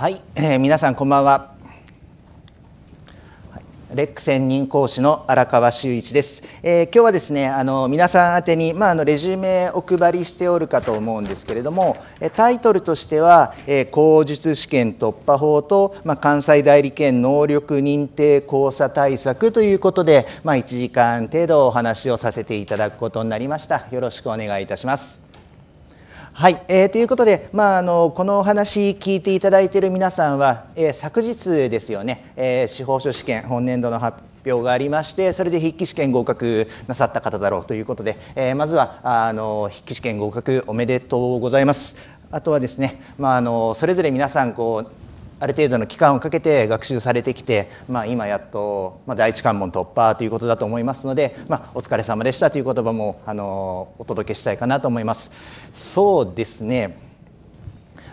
はい、えー、皆さんこんばんは。レック専任講師の荒川修一です。えー、今日はですね、あの皆さん宛てにまああのレジュメお配りしておるかと思うんですけれども、タイトルとしては、えー、口述試験突破法とまあ関西代理権能力認定交差対策ということで、まあ1時間程度お話をさせていただくことになりました。よろしくお願いいたします。はい、えー、ということで、まあ、あのこのお話聞いていただいている皆さんは、えー、昨日ですよね、えー、司法書試験本年度の発表がありましてそれで筆記試験合格なさった方だろうということで、えー、まずはあの筆記試験合格おめでとうございます。あとはですね、まあ、あのそれぞれ皆さんこうある程度の期間をかけて学習されてきて、まあ、今やっと、まあ、第一関門突破ということだと思いますので、まあ、お疲れ様でしたという言葉もあのお届けしたいかなと思います。そうですね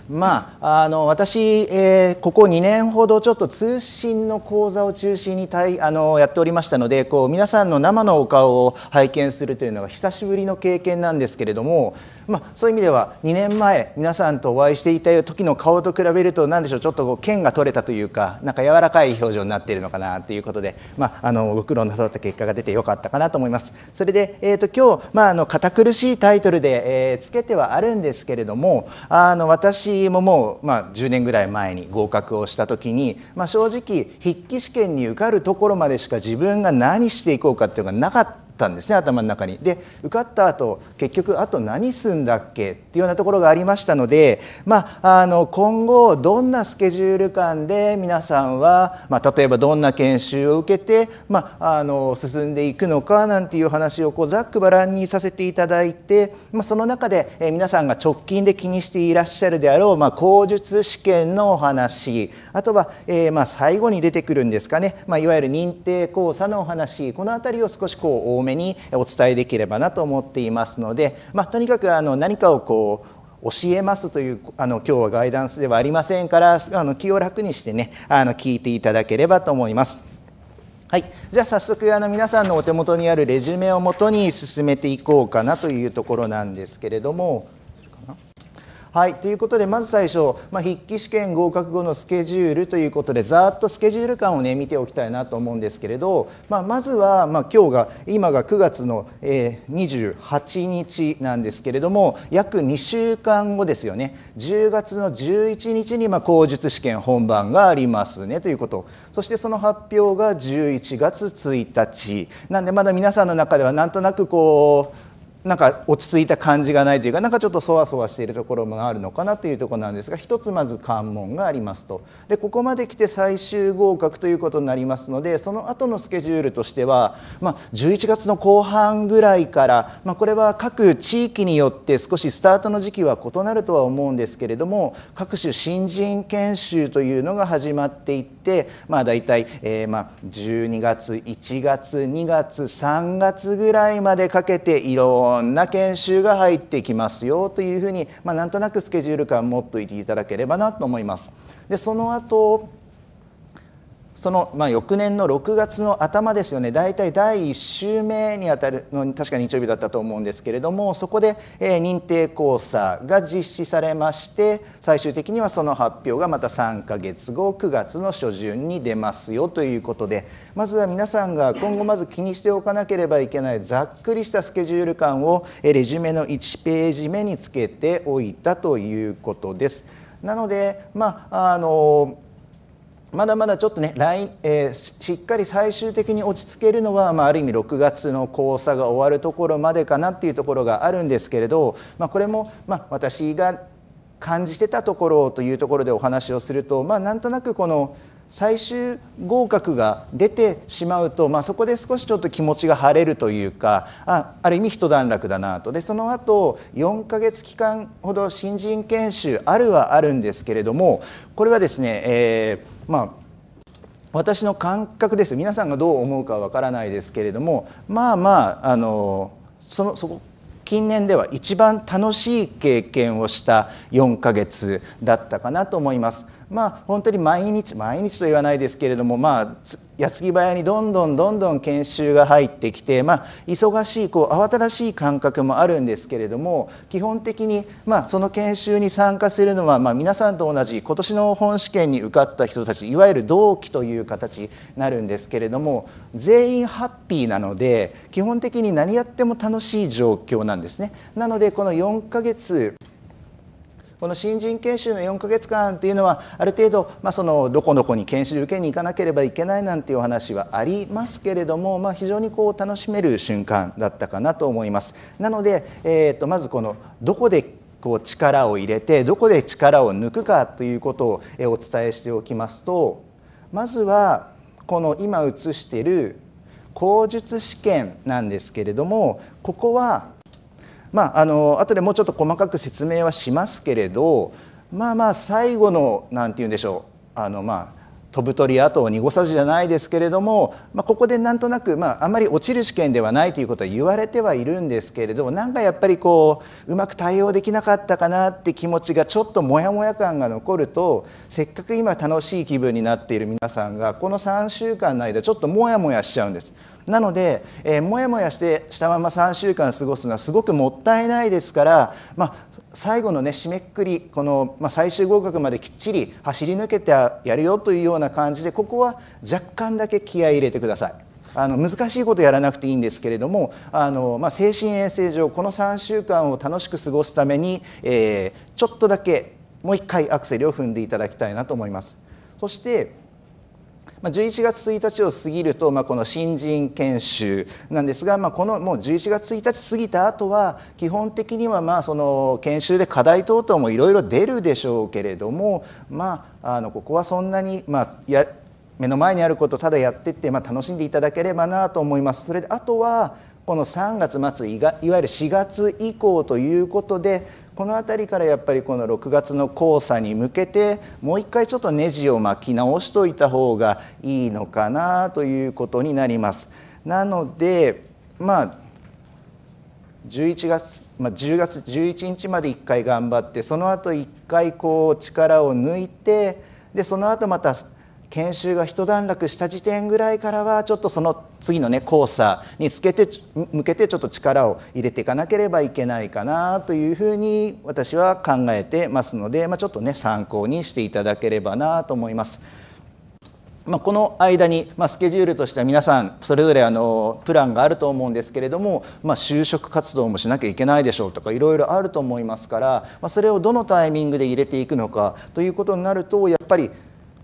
まあ、あの私、えー、ここ2年ほどちょっと通信の講座を中心にたいあのやっておりましたのでこう皆さんの生のお顔を拝見するというのが久しぶりの経験なんですけれどもまあ、そういう意味では2年前皆さんとお会いしていた時の顔と比べると何でしょうちょっとこう剣が取れたというかなんか柔らかい表情になっているのかなということで、まあ、あのご苦労なさった結果が出てよかったかなと思います。それで、えーと、今日、まあ、あの堅苦しいタイトルで、えー、つけてはあるんですけれどもあの私ももう、まあ、10年ぐらい前に合格をした時に、まあ、正直筆記試験に受かるところまでしか自分が何していこうかっていうのがなかったたんですね頭の中に。で受かった後結局あと何すんだっけっていうようなところがありましたので、まあ、あの今後どんなスケジュール感で皆さんは、まあ、例えばどんな研修を受けて、まあ、あの進んでいくのかなんていう話をこうざっくばらんにさせていただいて、まあ、その中で、え皆さんが直近で気にしていらっしゃるであろう、まあ、口述試験のお話あとは、えー、まあ、最後に出てくるんですかね、まいわゆる認定講座のお話この辺りを少しこう多めめにお伝えできればなと思っていますので、まあ、とにかくあの何かをこう教えますというあの今日はガイダンスではありませんからあの気を楽にしてねあの聞いていただければと思います。はい、じゃあ早速あの皆さんのお手元にあるレジュメをもとに進めていこうかなというところなんですけれども。はいということでまず最初、まあ、筆記試験合格後のスケジュールということでざーっとスケジュール感をね見ておきたいなと思うんですけれど、まあ、まずは、まあ、今日が今が9月の、えー、28日なんですけれども約2週間後ですよね10月の11日に、まあ、口述試験本番がありますねということそしてその発表が11月1日なんでまだ皆さんの中ではなんとなくこうなんか落ち着いた感じがないというかなんかちょっとそわそわしているところもあるのかなというところなんですが1つまず関門がありますとでここまで来て最終合格ということになりますのでその後のスケジュールとしては、まあ、11月の後半ぐらいから、まあ、これは各地域によって少しスタートの時期は異なるとは思うんですけれども各種新人研修というのが始まっていって、まあ、大体、えー、まあ12月1月2月3月ぐらいまでかけていろんな研修が入ってきますよというふうに、まあ、なんとなくスケジュール感持っておいていただければなと思います。でその後その、まあ、翌年の6月の頭ですよね大体第1週目にあたるの確か日曜日だったと思うんですけれどもそこで、えー、認定講査が実施されまして最終的にはその発表がまた3か月後9月の初旬に出ますよということでまずは皆さんが今後まず気にしておかなければいけないざっくりしたスケジュール感をレジュメの1ページ目につけておいたということです。なので、まああのまだまだちょっとねンえー、しっかり最終的に落ち着けるのは、まあ、ある意味6月の交差が終わるところまでかなっていうところがあるんですけれど、まあ、これも、まあ、私が感じてたところというところでお話をすると、まあ、なんとなくこの最終合格が出てしまうと、まあ、そこで少しちょっと気持ちが晴れるというかあある意味一段落だなとでその後4か月期間ほど新人研修あるはあるんですけれどもこれはですね、えーまあ私の感覚です皆さんがどう思うかわからないですけれどもまあまああのそのそこ近年では一番楽しい経験をした4ヶ月だったかなと思います。まあ、本当に毎日毎日と言わないですけれども、まあ、矢継ぎ早にどんどんどんどん研修が入ってきて、まあ、忙しいこう慌ただしい感覚もあるんですけれども基本的に、まあ、その研修に参加するのは、まあ、皆さんと同じ今年の本試験に受かった人たちいわゆる同期という形になるんですけれども全員ハッピーなので基本的に何やっても楽しい状況なんですね。なのでこの4ヶ月この新人研修の4か月間というのはある程度、まあ、そのどこどこに研修受けに行かなければいけないなんていうお話はありますけれども、まあ、非常にこう楽しめる瞬間だったかなと思います。なので、えーと、とまずこのどこでこう力を入れてどこで力を抜くかということをお伝えしておきますとまずはこの今映している口述試験なんですけれどもここはまあ、あの後でもうちょっと細かく説明はしますけれどまあまあ最後の何て言うんでしょうあのまあ飛ぶ鳥跡を濁さずじゃないですけれども、まあ、ここでなんとなく、まあ、あんまり落ちる試験ではないということは言われてはいるんですけれどもなんかやっぱりこううまく対応できなかったかなって気持ちがちょっとモヤモヤ感が残るとせっかく今楽しい気分になっている皆さんがこの3週間の間ちょっとモヤモヤしちゃうんです。なので、えー、もやもやしてしたまま3週間過ごすのはすごくもったいないですから、まあ、最後のね締めくくりこの、まあ、最終合格まできっちり走り抜けてやるよというような感じでここは若干だけ気合い入れてください。あの難しいことやらなくていいんですけれどもあの、まあ、精神衛生上この3週間を楽しく過ごすために、えー、ちょっとだけもう一回アクセルを踏んでいただきたいなと思います。そしてまあ、11月1日を過ぎると、まあ、この新人研修なんですが、まあ、このもう11月1日過ぎた後は基本的にはまあその研修で課題等々もいろいろ出るでしょうけれども、まあ、あのここはそんなに、まあ、や目の前にあることただやってって、まあ、楽しんでいただければなと思います。それであとはこの3月末いわゆる4月以降ということでこの辺りからやっぱりこの6月の黄砂に向けてもう一回ちょっとネジを巻き直しといた方がいいのかなということになります。なのでまあ11月、まあ、10月11日まで1回頑張ってその後1回こう力を抜いてでその後また研修が一段落した時点ぐらいからはちょっとその次のね交差につけて向けてちょっと力を入れていかなければいけないかなというふうに私は考えてますので、まあ、ちょっとね参考にしていただければなと思います。まあ、この間に、まあ、スケジュールとしては皆さんそれぞれあのプランがあると思うんですけれども、まあ、就職活動もしなきゃいけないでしょうとかいろいろあると思いますから、まあ、それをどのタイミングで入れていくのかということになるとやっぱり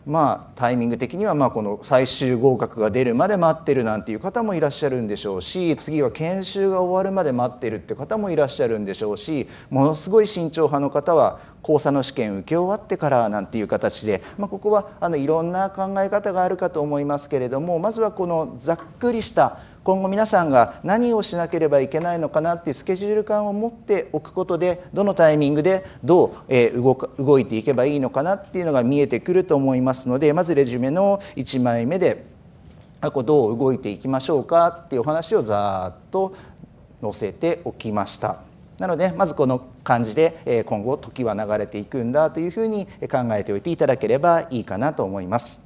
まあ、タイミング的にはまあこの最終合格が出るまで待ってるなんていう方もいらっしゃるんでしょうし次は研修が終わるまで待ってるって方もいらっしゃるんでしょうしものすごい慎重派の方は高差の試験受け終わってからなんていう形で、まあ、ここはあのいろんな考え方があるかと思いますけれどもまずはこのざっくりした今後皆さんが何をしなければいけないのかなっていうスケジュール感を持っておくことでどのタイミングでどう、え動動いていけばいいのかなっていうのが見えてくると思いますのでまずレジュメの1枚目でどう動いていきましょうかっていうお話をざっと載せておきました。なのでまずこの感じで今後時は流れていくんだというふうに考えておいていただければいいかなと思います。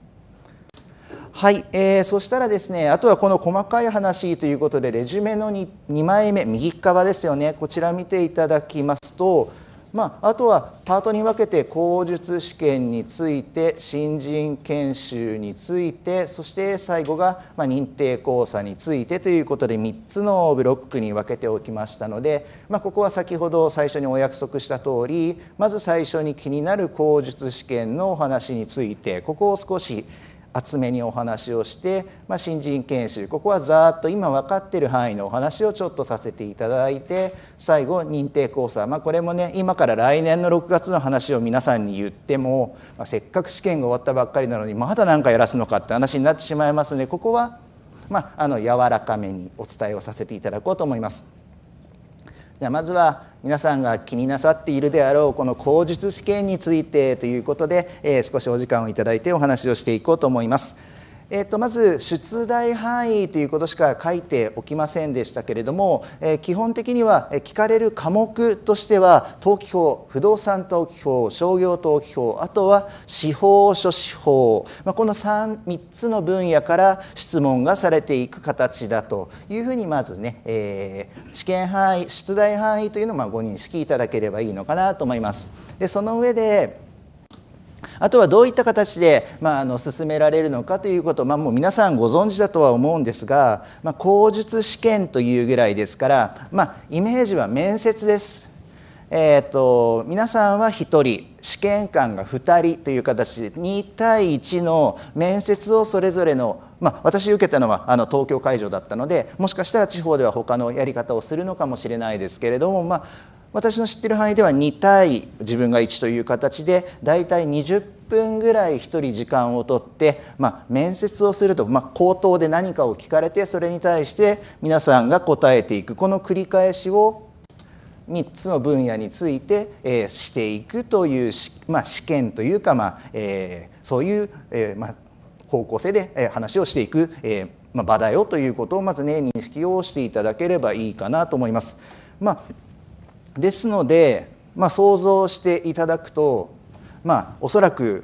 はい、えー、そしたらですねあとはこの細かい話ということでレジュメの 2, 2枚目右側ですよねこちら見ていただきますと、まあ、あとはパートに分けて口述試験について新人研修についてそして最後が、まあ、認定講座についてということで3つのブロックに分けておきましたので、まあ、ここは先ほど最初にお約束した通りまず最初に気になる口述試験のお話についてここを少し厚めにお話をして、まあ、新人研修ここはざーっと今分かってる範囲のお話をちょっとさせていただいて最後認定講座、まあ、これもね今から来年の6月の話を皆さんに言っても、まあ、せっかく試験が終わったばっかりなのにまだ何かやらすのかって話になってしまいますのでここは、まあの柔らかめにお伝えをさせていただこうと思います。じゃあまずは皆さんが気になさっているであろうこの口述試験についてということで、えー、少しお時間をいただいてお話をしていこうと思います。えっとまず出題範囲ということしか書いておきませんでしたけれども、えー、基本的には聞かれる科目としては登記法不動産登記法商業登記法あとは司法書士法、まあ、この 3, 3つの分野から質問がされていく形だというふうにまずね、えー、試験範囲出題範囲というのをまご認識いただければいいのかなと思います。でその上であとはどういった形で、まあ、あの進められるのかということを、まあ、もう皆さんご存知だとは思うんですが、まあ、口述試験というぐらいですから、まあ、イメージは面接です。えーと、と皆さんは1人試験官が2人という形で2対1の面接をそれぞれの、まあ、私受けたのはあの東京会場だったのでもしかしたら地方では他のやり方をするのかもしれないですけれども、まあ、私の知ってる範囲では2対自分が1という形で大体20分ぐらい1人時間をとって、まあ、面接をすると、まあ、口頭で何かを聞かれてそれに対して皆さんが答えていくこの繰り返しを3つの分野について、えー、していくという、まあ、試験というか、まあえー、そういう、えーまあ、方向性で、えー、話をしていく、えーまあ、場だよということをまずね認識をしていただければいいかなと思います。まあですので、まあ、想像していただくと、まあ、おそらく、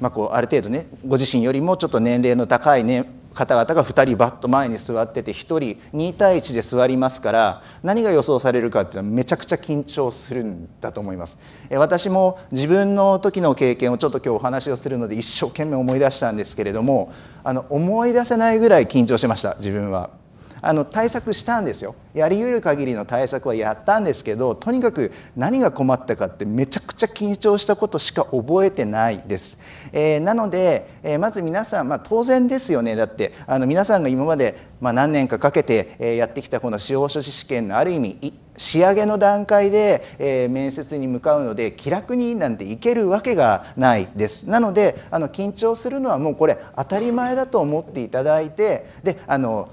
まあ、こうある程度ねご自身よりもちょっと年齢の高い、ね、方々が2人バッと前に座ってて1人2対1で座りますから何が予想されるかっていうのはめちゃくちゃ緊張するんだと思います私も自分の時の経験をちょっと今日お話をするので一生懸命思い出したんですけれどもあの思い出せないぐらい緊張しました自分は。あの対策したんですよやりうる限りの対策はやったんですけどとにかく何が困ったかってめちゃくちゃ緊張したことしか覚えてないです、えー、なので、えー、まず皆さん、まあ、当然ですよねだってあの皆さんが今まで、まあ、何年かかけて、えー、やってきたこの司法書士試験のある意味仕上げの段階で、えー、面接に向かうので気楽になんていけるわけがないですなのであの緊張するのはもうこれ当たり前だと思っていただいてであの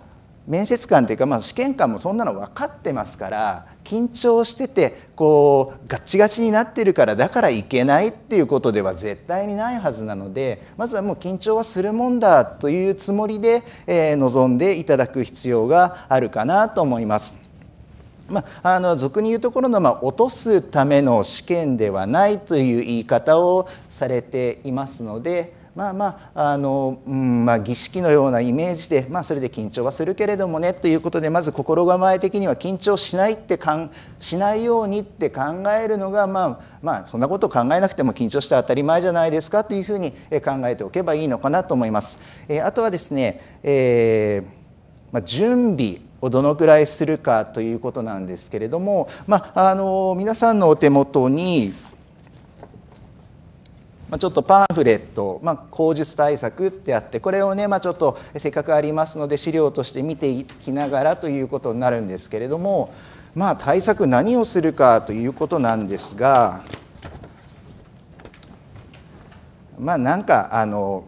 面接官というか、まあ、試験官もそんなの分かってますから緊張しててこうガッチガチになってるからだからいけないっていうことでは絶対にないはずなのでまずはもう緊張はするもんだというつもりで、えー、臨んでいただく必要があるかなと思います。まあ、あの俗に言うところの、まあ、落とすための試験ではないという言い方をされていますのでまあまああの、うんまあ、儀式のようなイメージで、まあ、それで緊張はするけれどもねということでまず心構え的には緊張しないってかんしないようにって考えるのが、まあ、まあそんなことを考えなくても緊張して当たり前じゃないですかというふうに考えておけばいいのかなと思います。えあとはですね、えーまあ、準備をどのくらいするかということなんですけれども、まあ、あの皆さんのお手元にまあ、ちょっとパンフレット、まあ、口述対策ってあってこれをね、まあ、ちょっとせっかくありますので資料として見ていきながらということになるんですけれども、まあ、対策何をするかということなんですがまあなんかあの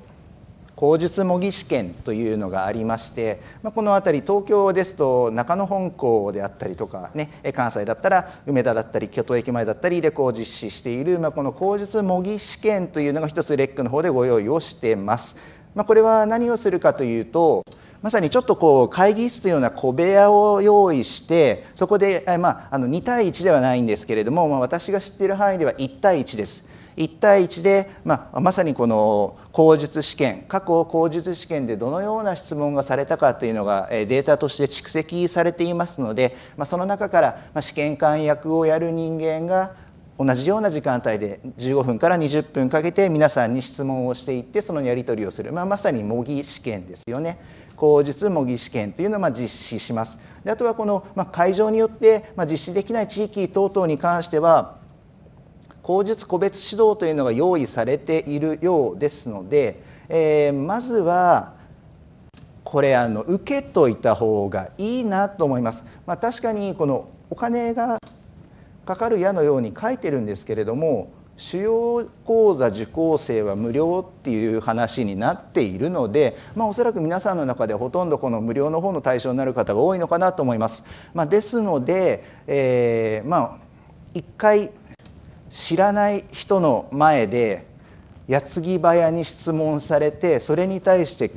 口述模擬試験というのがありまして、まあ、この辺り東京ですと中野本校であったりとか、ね、関西だったら梅田だったり京都駅前だったりでこう実施している、まあ、この口述模擬試験というのが一つレックの方でご用意をしてます。まあ、これは何をするかというとまさにちょっとこう会議室のような小部屋を用意してそこで、まあ、あの2対1ではないんですけれども、まあ、私が知っている範囲では1対1です。1対1で、まあ、まさにこの口述試験過去口述試験でどのような質問がされたかというのがデータとして蓄積されていますので、まあ、その中から試験官役をやる人間が同じような時間帯で15分から20分かけて皆さんに質問をしていってそのやり取りをする、まあ、まさに模擬試験ですよね。口述模擬試験というのを実施しますであとはこの、ま会場によって、ま実施できない地域等々に関しては口述個別指導というのが用意されているようですので、えー、まずはこれあの受けといた方がいいなと思います。まあ、確かにこのお金がかかる矢のように書いてるんですけれども主要講座受講生は無料っていう話になっているので、まあ、おそらく皆さんの中でほとんどこの無料の方の対象になる方が多いのかなと思います。まあ、ですので、えー、まあ1回知らない人の前で矢継ぎ早に質問されてそれに対して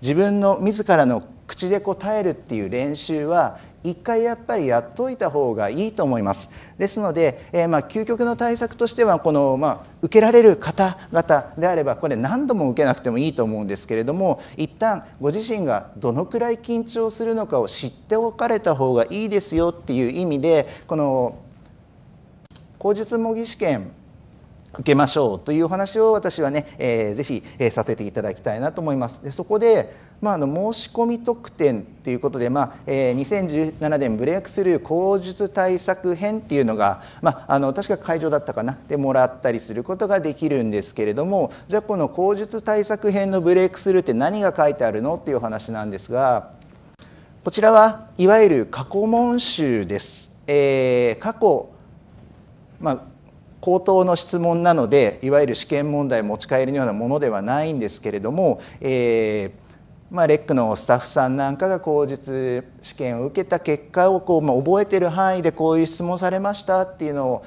自分の自らの口で答えるっていう練習は一回やっぱりやっといた方がいいと思います。ですので、えー、まあ究極の対策としてはこの、まあ、受けられる方々であればこれ何度も受けなくてもいいと思うんですけれども一旦ご自身がどのくらい緊張するのかを知っておかれた方がいいですよっていう意味でこの口述模擬試験受けましょうというお話を私はね、えー、ぜひ、えー、させていただきたいなと思います。でそこで、まあ、あの申し込み特典ということで、まあえー、2017年ブレイクスルー口述対策編っていうのが、まあ、あの確か会場だったかなでもらったりすることができるんですけれどもじゃあこの口述対策編のブレイクスルーって何が書いてあるのっていうお話なんですがこちらはいわゆる過去問集です。えー、過去まあ、口頭の質問なのでいわゆる試験問題持ち帰りのようなものではないんですけれども、えーまあ、レックのスタッフさんなんかが口述試験を受けた結果をこう、まあ、覚えてる範囲でこういう質問されましたっていうのを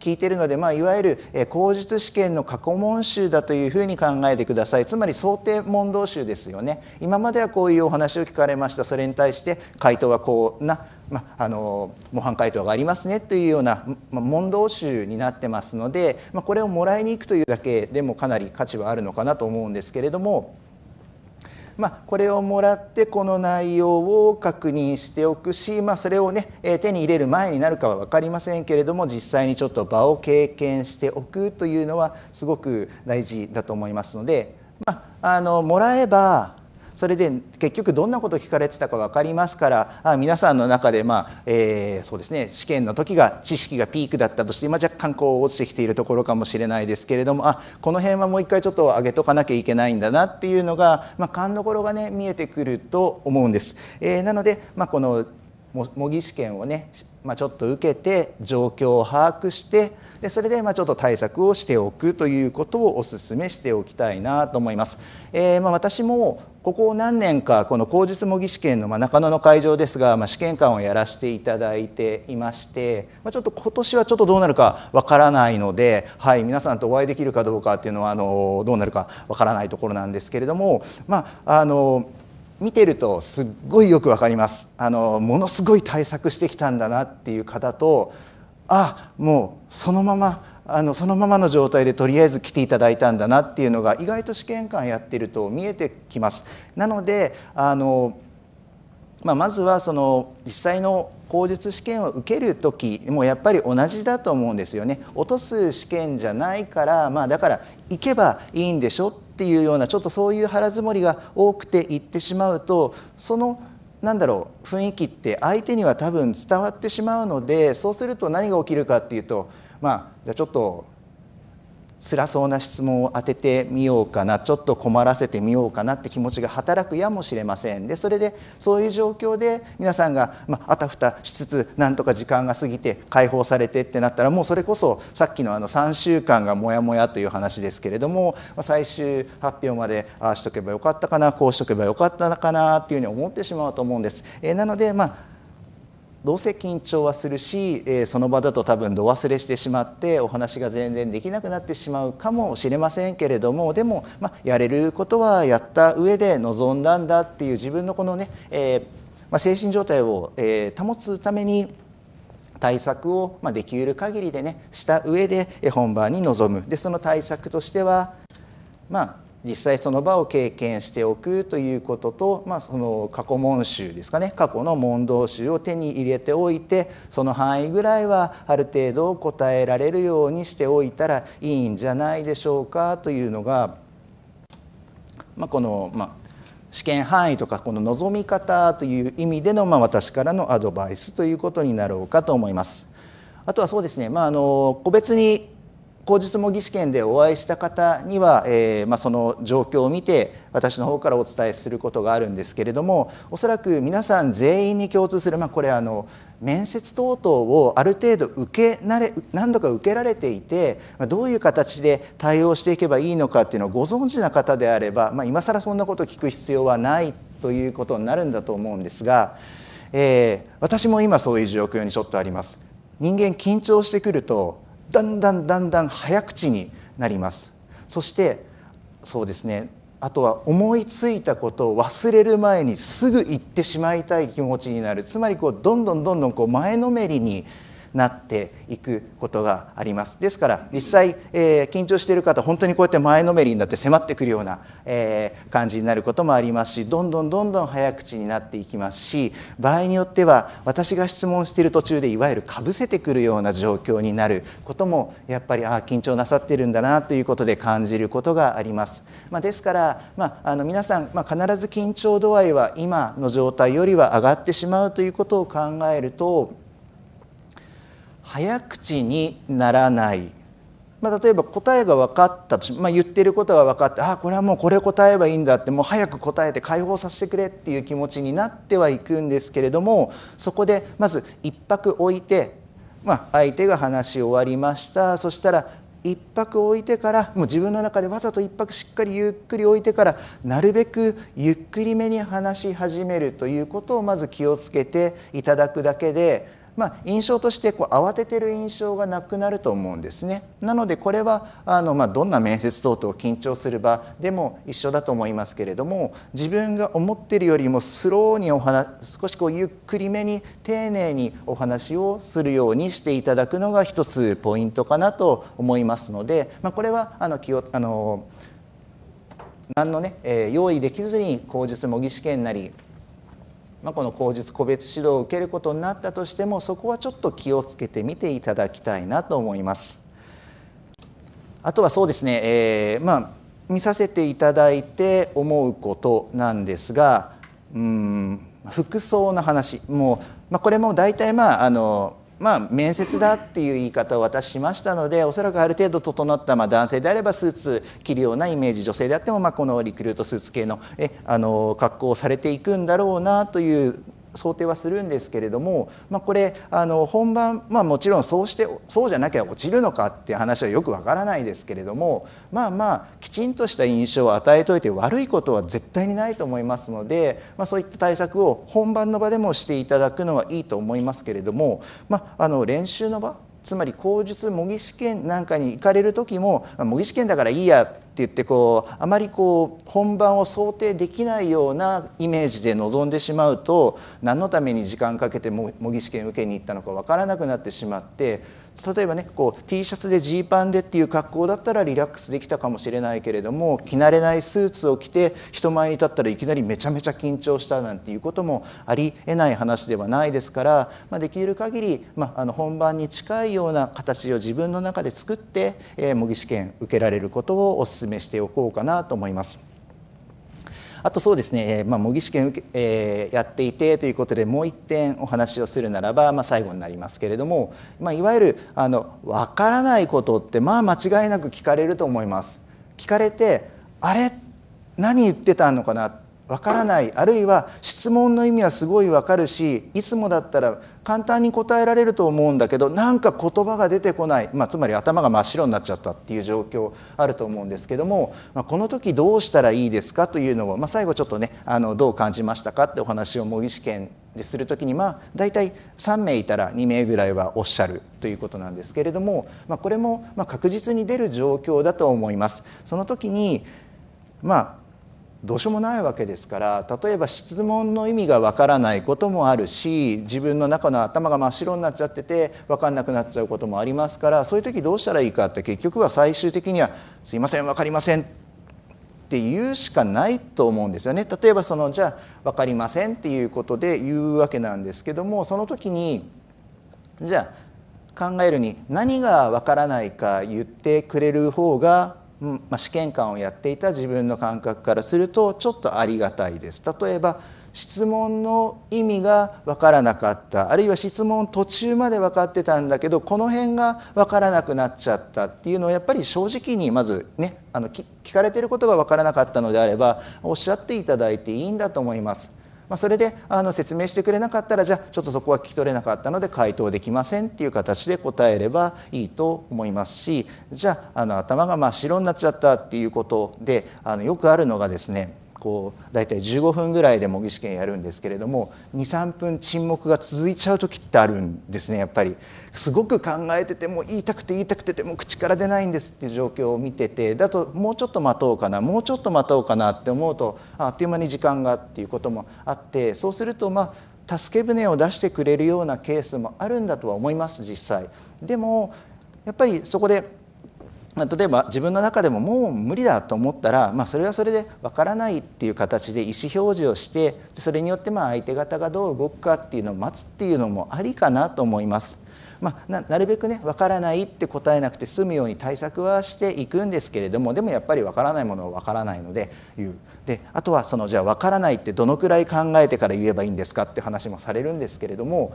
聞いてるので、まあ、いわゆる口述試験の過去問集だというふうに考えてくださいつまり想定問答集ですよね今まではこういうお話を聞かれましたそれに対して回答はこうなまあ、あの模範解答がありますねというような、まあ、問答集になってますので、まあ、これをもらいに行くというだけでもかなり価値はあるのかなと思うんですけれども、まあ、これをもらってこの内容を確認しておくし、まあ、それをね、え手に入れる前になるかは分かりませんけれども実際にちょっと場を経験しておくというのはすごく大事だと思いますので、まあ、あのもらえばそれで結局どんなことを聞かれてたか分かりますからあ皆さんの中で、まあえー、そうですね試験の時が知識がピークだったとして今若干こう落ちてきているところかもしれないですけれどもあこの辺はもう一回ちょっと上げとかなきゃいけないんだなっていうのが、まあ、勘どころがね見えてくると思うんです。えー、なので、まあ、この模擬試験をね、まあ、ちょっと受けて状況を把握してでそれでまあちょっと対策をしておくということをお勧めしておきたいなと思います。えー、まあ私もここ何年かこの口述模擬試験の、ま中野の会場ですが、ま試験官をやらせていただいていまして、まちょっと今年はちょっとどうなるかわからないので、はい、皆さんとお会いできるかどうかっていうのはあのどうなるかわからないところなんですけれども、まあの見てるとすっごいよくわかりますあのものすごい対策してきたんだなっていう方とあもうそのままあのそのままの状態でとりあえず来ていただいたんだなっていうのが意外と試験官やってると見えてきます。なのであの、まあ、まずはその実際の口述試験を受ける時もやっぱり同じだと思うんですよね。落とす試験じゃないから、まあ、だから行けばいいんでしょっていうようなちょっとそういう腹積もりが多くて行ってしまうとそのなんだろう雰囲気って相手には多分伝わってしまうのでそうすると何が起きるかっていうとまあじゃあちょっと辛そうな質問を当ててみようかなちょっと困らせてみようかなって気持ちが働くやもしれませんでそれでそういう状況で皆さんが、まあ、あたふたしつつなんとか時間が過ぎて解放されてってなったらもうそれこそさっきのあの3週間がモヤモヤという話ですけれども、まあ、最終発表までああしとけばよかったかなこうしとけばよかったかなっていうふうに思ってしまうと思うんです。えー、なので、まあどうせ緊張はするし、えー、その場だと多分度忘れしてしまってお話が全然できなくなってしまうかもしれませんけれどもでも、まあ、やれることはやった上で臨んだんだっていう自分のこのね、えー、まあ、精神状態を、えー、保つために対策を、まあ、できる限りでねした上で本番に臨むでその対策としてはまあ実際その場を経験しておくということと、まあ、その過去問集ですかね過去の問答集を手に入れておいてその範囲ぐらいはある程度答えられるようにしておいたらいいんじゃないでしょうかというのが、まあ、この、まあ、試験範囲とかこの望み方という意味での、まあ、私からのアドバイスということになろうかと思います。あとはそうですね、まあ、あの個別に口述模擬試験でお会いした方には、えーまあ、その状況を見て私の方からお伝えすることがあるんですけれどもおそらく皆さん全員に共通する、まあ、これあの面接等々をある程度受け慣れ何度か受けられていてどういう形で対応していけばいいのかっていうのをご存知な方であれば、まあ、今更そんなこと聞く必要はないということになるんだと思うんですが、えー、私も今そういう状況にちょっとあります。人間緊張してくるとだんだんだんだん早口になりますそしてそうですねあとは思いついたことを忘れる前にすぐ言ってしまいたい気持ちになるつまりこうどんどんどんどんこう前のめりになっていくことがありますですから実際、えー、緊張している方本当にこうやって前のめりになって迫ってくるような、えー、感じになることもありますしどんどんどんどん早口になっていきますし場合によっては私が質問している途中でいわゆるかぶせてくるような状況になることもやっぱりああ緊張なさってるんだなということで感じることがあります。まあ、ですから、まあ、あの皆さん、まあ、必ず緊張度合いは今の状態よりは上がってしまうということを考えると早口にならない、まあ、例えば答えが分かったとし、まあ、言ってることが分かってあこれはもうこれ答えばいいんだってもう早く答えて解放させてくれっていう気持ちになってはいくんですけれどもそこでまず一泊置いて、まあ、相手が話し終わりましたそしたら一泊置いてからもう自分の中でわざと一泊しっかりゆっくり置いてからなるべくゆっくりめに話し始めるということをまず気をつけていただくだけでまあ、印象としてこう慌ててる印象がなくなると思うんですね。なのでこれはあの、まあ、どんな面接等々緊張する場でも一緒だと思いますけれども自分が思ってるよりもスローにお話少しこうゆっくりめに丁寧にお話をするようにしていただくのが一つポイントかなと思いますので、まあ、これはあの気をあの何のね、えー、用意できずに口述模擬試験なりまあ、この口述個別指導を受けることになったとしてもそこはちょっと気をつけてみていただきたいなと思います。あとはそうですね、えー、まあ、見させていただいて思うことなんですがうん服装の話もう、まあ、これも大体まああのまあ、面接だっていう言い方を私しましたのでおそらくある程度整った、まあ、男性であればスーツ着るようなイメージ女性であっても、まあ、このリクルートスーツ系のえあの格好をされていくんだろうなという想定はするんですけれども、まあ、これあの本番、まあ、もちろんそうしてそうじゃなきゃ落ちるのかっていう話はよくわからないですけれどもまあまあきちんとした印象を与えといて悪いことは絶対にないと思いますので、まあ、そういった対策を本番の場でもしていただくのはいいと思いますけれども、まあ、あの練習の場つまり口述模擬試験なんかに行かれる時も模擬試験だからいいやって言ってこうあまりこう本番を想定できないようなイメージで臨んでしまうと何のために時間かけて模擬試験受けに行ったのか分からなくなってしまって例えばねこう T シャツでジーパンでっていう格好だったらリラックスできたかもしれないけれども着慣れないスーツを着て人前に立ったらいきなりめちゃめちゃ緊張したなんていうこともありえない話ではないですから、まあ、できる限り、まあ、あの本番に近いような形を自分の中で作って、えー、模擬試験受けられることをお勧めしておこうかなと思います。あとそうですね、えー、まあ、模擬試験受け、えー、やっていてということでもう1点お話をするならば、まあ、最後になりますけれども、まあ、いわゆるあの分からないことってまあ間違いなく聞かれると思います。聞かれてあれ何言ってたのかなわからないあるいは質問の意味はすごいわかるしいつもだったら簡単に答えられると思うんだけどなんか言葉が出てこない、まあ、つまり頭が真っ白になっちゃったっていう状況あると思うんですけども、まあ、この時どうしたらいいですかというのを、まあ、最後ちょっとねあのどう感じましたかってお話を模擬試験でする時にまあ大体3名いたら2名ぐらいはおっしゃるということなんですけれども、まこれもま確実に出る状況だと思います。その時にまあどうしようもないわけですから例えば質問の意味がわからないこともあるし自分の中の頭が真っ白になっちゃってて分かんなくなっちゃうこともありますからそういう時どうしたらいいかって結局は最終的には「すいません分かりません」って言うしかないと思うんですよね。例えばそのじゃあ分かりませんっていうことで言うわけなんですけどもその時にじゃあ考えるに何が分からないか言ってくれる方がまあ、試験官をやっていた自分の感覚からするとちょっとありがたいです。例えば質問の意味が分からなかったあるいは質問途中まで分かってたんだけどこの辺が分からなくなっちゃったっていうのをやっぱり正直にまずねあの聞かれてることが分からなかったのであればおっしゃっていただいていいんだと思います。まあ、それであの説明してくれなかったらじゃあちょっとそこは聞き取れなかったので回答できませんっていう形で答えればいいと思いますしじゃああの頭が真っ白になっちゃったっていうことであのよくあるのがですねこう大体15分ぐらいで模擬試験やるんですけれども23分沈黙が続いちゃう時ってあるんですねやっぱりすごく考えてても言いたくて言いたくてても口から出ないんですっていう状況を見ててだともうちょっと待とうかなもうちょっと待とうかなって思うとあっという間に時間がっていうこともあってそうするとまあ助け舟を出してくれるようなケースもあるんだとは思います実際。でもやっぱりそこで例えば自分の中でももう無理だと思ったら、まあ、それはそれで分からないっていう形で意思表示をしてそれによってまあ相手方がどう動くかっていうのを待つっていうのもありかなと思います。まあ、なるべくね分からないって答えなくて済むように対策はしていくんですけれどもでもやっぱり分からないものは分からないので言うであとはそのじゃあ分からないってどのくらい考えてから言えばいいんですかって話もされるんですけれども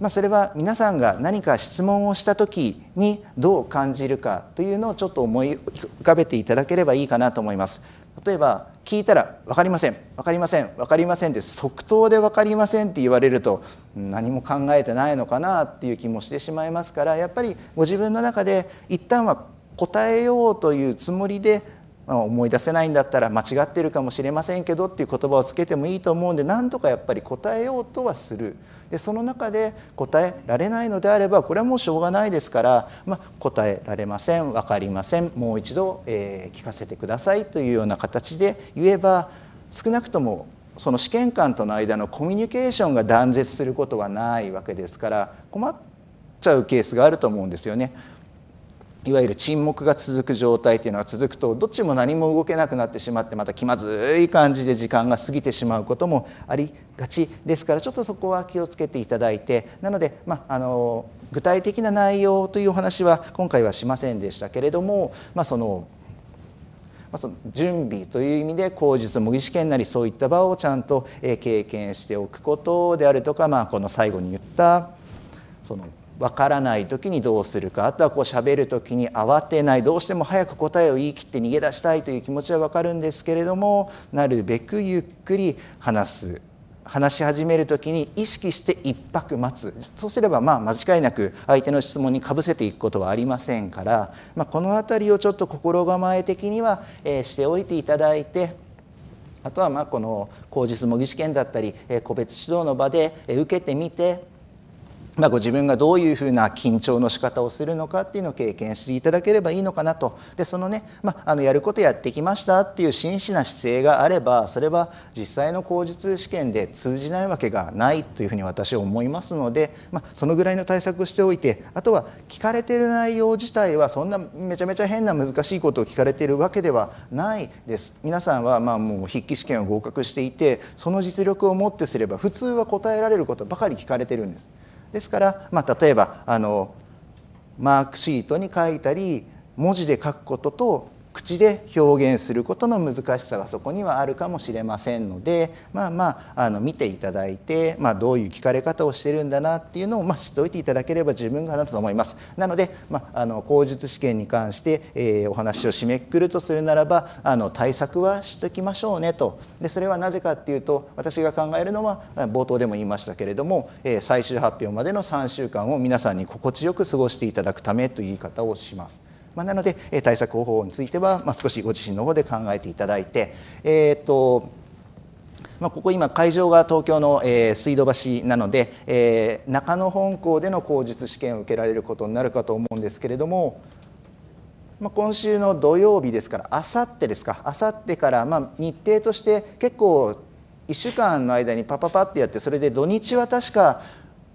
まあ、それは皆さんが何か質問をした時にどう感じるかというのをちょっと思い浮かべていただければいいかなと思います。例えば聞いたら「分かりません分かりません分かりません」って即答で「分かりません」って言われると何も考えてないのかなっていう気もしてしまいますからやっぱりご自分の中で一旦は答えようというつもりでまあ、思い出せないんだったら間違ってるかもしれませんけどっていう言葉をつけてもいいと思うんで何とかやっぱり答えようとはするでその中で答えられないのであればこれはもうしょうがないですから、まあ、答えられません分かりませんもう一度、えー、聞かせてくださいというような形で言えば少なくともその試験官との間のコミュニケーションが断絶することはないわけですから困っちゃうケースがあると思うんですよね。いわゆる沈黙が続く状態というのが続くとどっちも何も動けなくなってしまってまた気まずい感じで時間が過ぎてしまうこともありがちですからちょっとそこは気をつけていただいてなので、まあ、あの具体的な内容というお話は今回はしませんでしたけれども、まあ、そのまあ、その準備という意味で口述模擬試験なりそういった場をちゃんと経験しておくことであるとか、まあ、この最後に言ったそのわからない時にどうするかあとはこう喋る時に慌てないどうしても早く答えを言い切って逃げ出したいという気持ちはわかるんですけれどもなるべくゆっくり話す話し始める時に意識して一泊待つそうすればまあ間違いなく相手の質問にかぶせていくことはありませんから、まあ、この辺りをちょっと心構え的には、えしておいていただいてあとはまあこの口実模擬試験だったり、え個別指導の場で、え受けてみてまあ、ご自分がどういうふうな緊張の仕方をするのかっていうのを経験していただければいいのかなとでそのね、まあ、あのやることやってきましたっていう真摯な姿勢があればそれは実際の口述試験で通じないわけがないというふうに私は思いますので、まあ、そのぐらいの対策しておいてあとは聞かれてる内容自体はそんなめちゃめちゃ変な難しいことを聞かれてるわけではないです皆さんはまあもう筆記試験を合格していてその実力をもってすれば普通は答えられることばかり聞かれてるんです。ですから、まあ、例えばあのマークシートに書いたり文字で書くことと口で表現することの難しさがそこにはあるかもしれませんのでまあまああの見ていただいて、まあ、どういう聞かれ方をしてるんだなっていうのを、まあ、知っておいていただければ十分かなと思います。なので、まあ、あの口述試験に関して、えー、お話を締めくくるとするならばあの対策はしときましょうねとでそれはなぜかっていうと私が考えるのは冒頭でも言いましたけれども、えー、最終発表までの3週間を皆さんに心地よく過ごしていただくためという言い方をします。まあ、なので、え対策方法については、まあ、少しご自身の方で考えていただいて、えっ、とまあ、ここ今会場が東京の、えー、水道橋なので、えー、中野本校での口述試験を受けられることになるかと思うんですけれども、まあ、今週の土曜日ですからあさってですかあさってから、まあ、日程として結構1週間の間にパパパってやってそれで土日は確か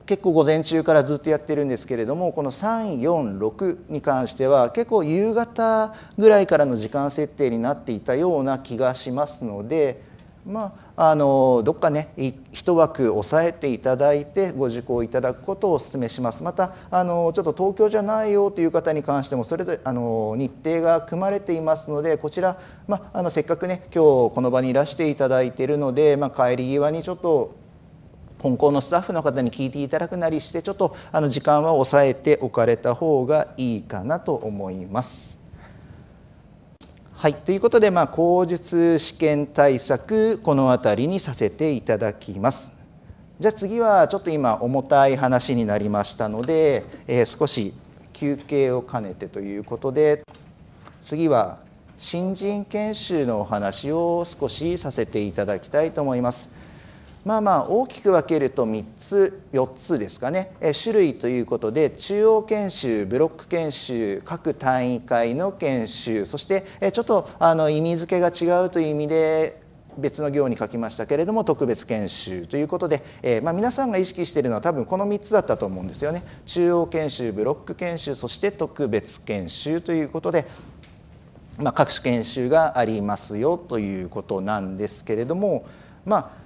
結構午前中からずっとやってるんですけれどもこの346に関しては結構夕方ぐらいからの時間設定になっていたような気がしますので、まあ、あのどっかね一枠抑えていただいてご受講いただくことをお勧めしますまたあのちょっと東京じゃないよという方に関してもそれぞれあの日程が組まれていますのでこちら、まあ、あのせっかくね今日この場にいらしていただいているので、まあ、帰り際にちょっと本校のスタッフの方に聞いていただくなりしてちょっとあの時間は抑えておかれた方がいいかなと思います。はい、ということで、まあ、口述試験対策この辺りにさせていただきます。じゃあ次はちょっと今重たい話になりましたので、えー、少し休憩を兼ねてということで次は新人研修のお話を少しさせていただきたいと思います。まあまあ大きく分けると3つ4つですかね、え種類ということで中央研修ブロック研修各単位会の研修そして、えちょっとあの意味付けが違うという意味で別の行に書きましたけれども特別研修ということで、えー、まあ、皆さんが意識しているのは多分この3つだったと思うんですよね中央研修ブロック研修そして特別研修ということで、まあ、各種研修がありますよということなんですけれどもまあ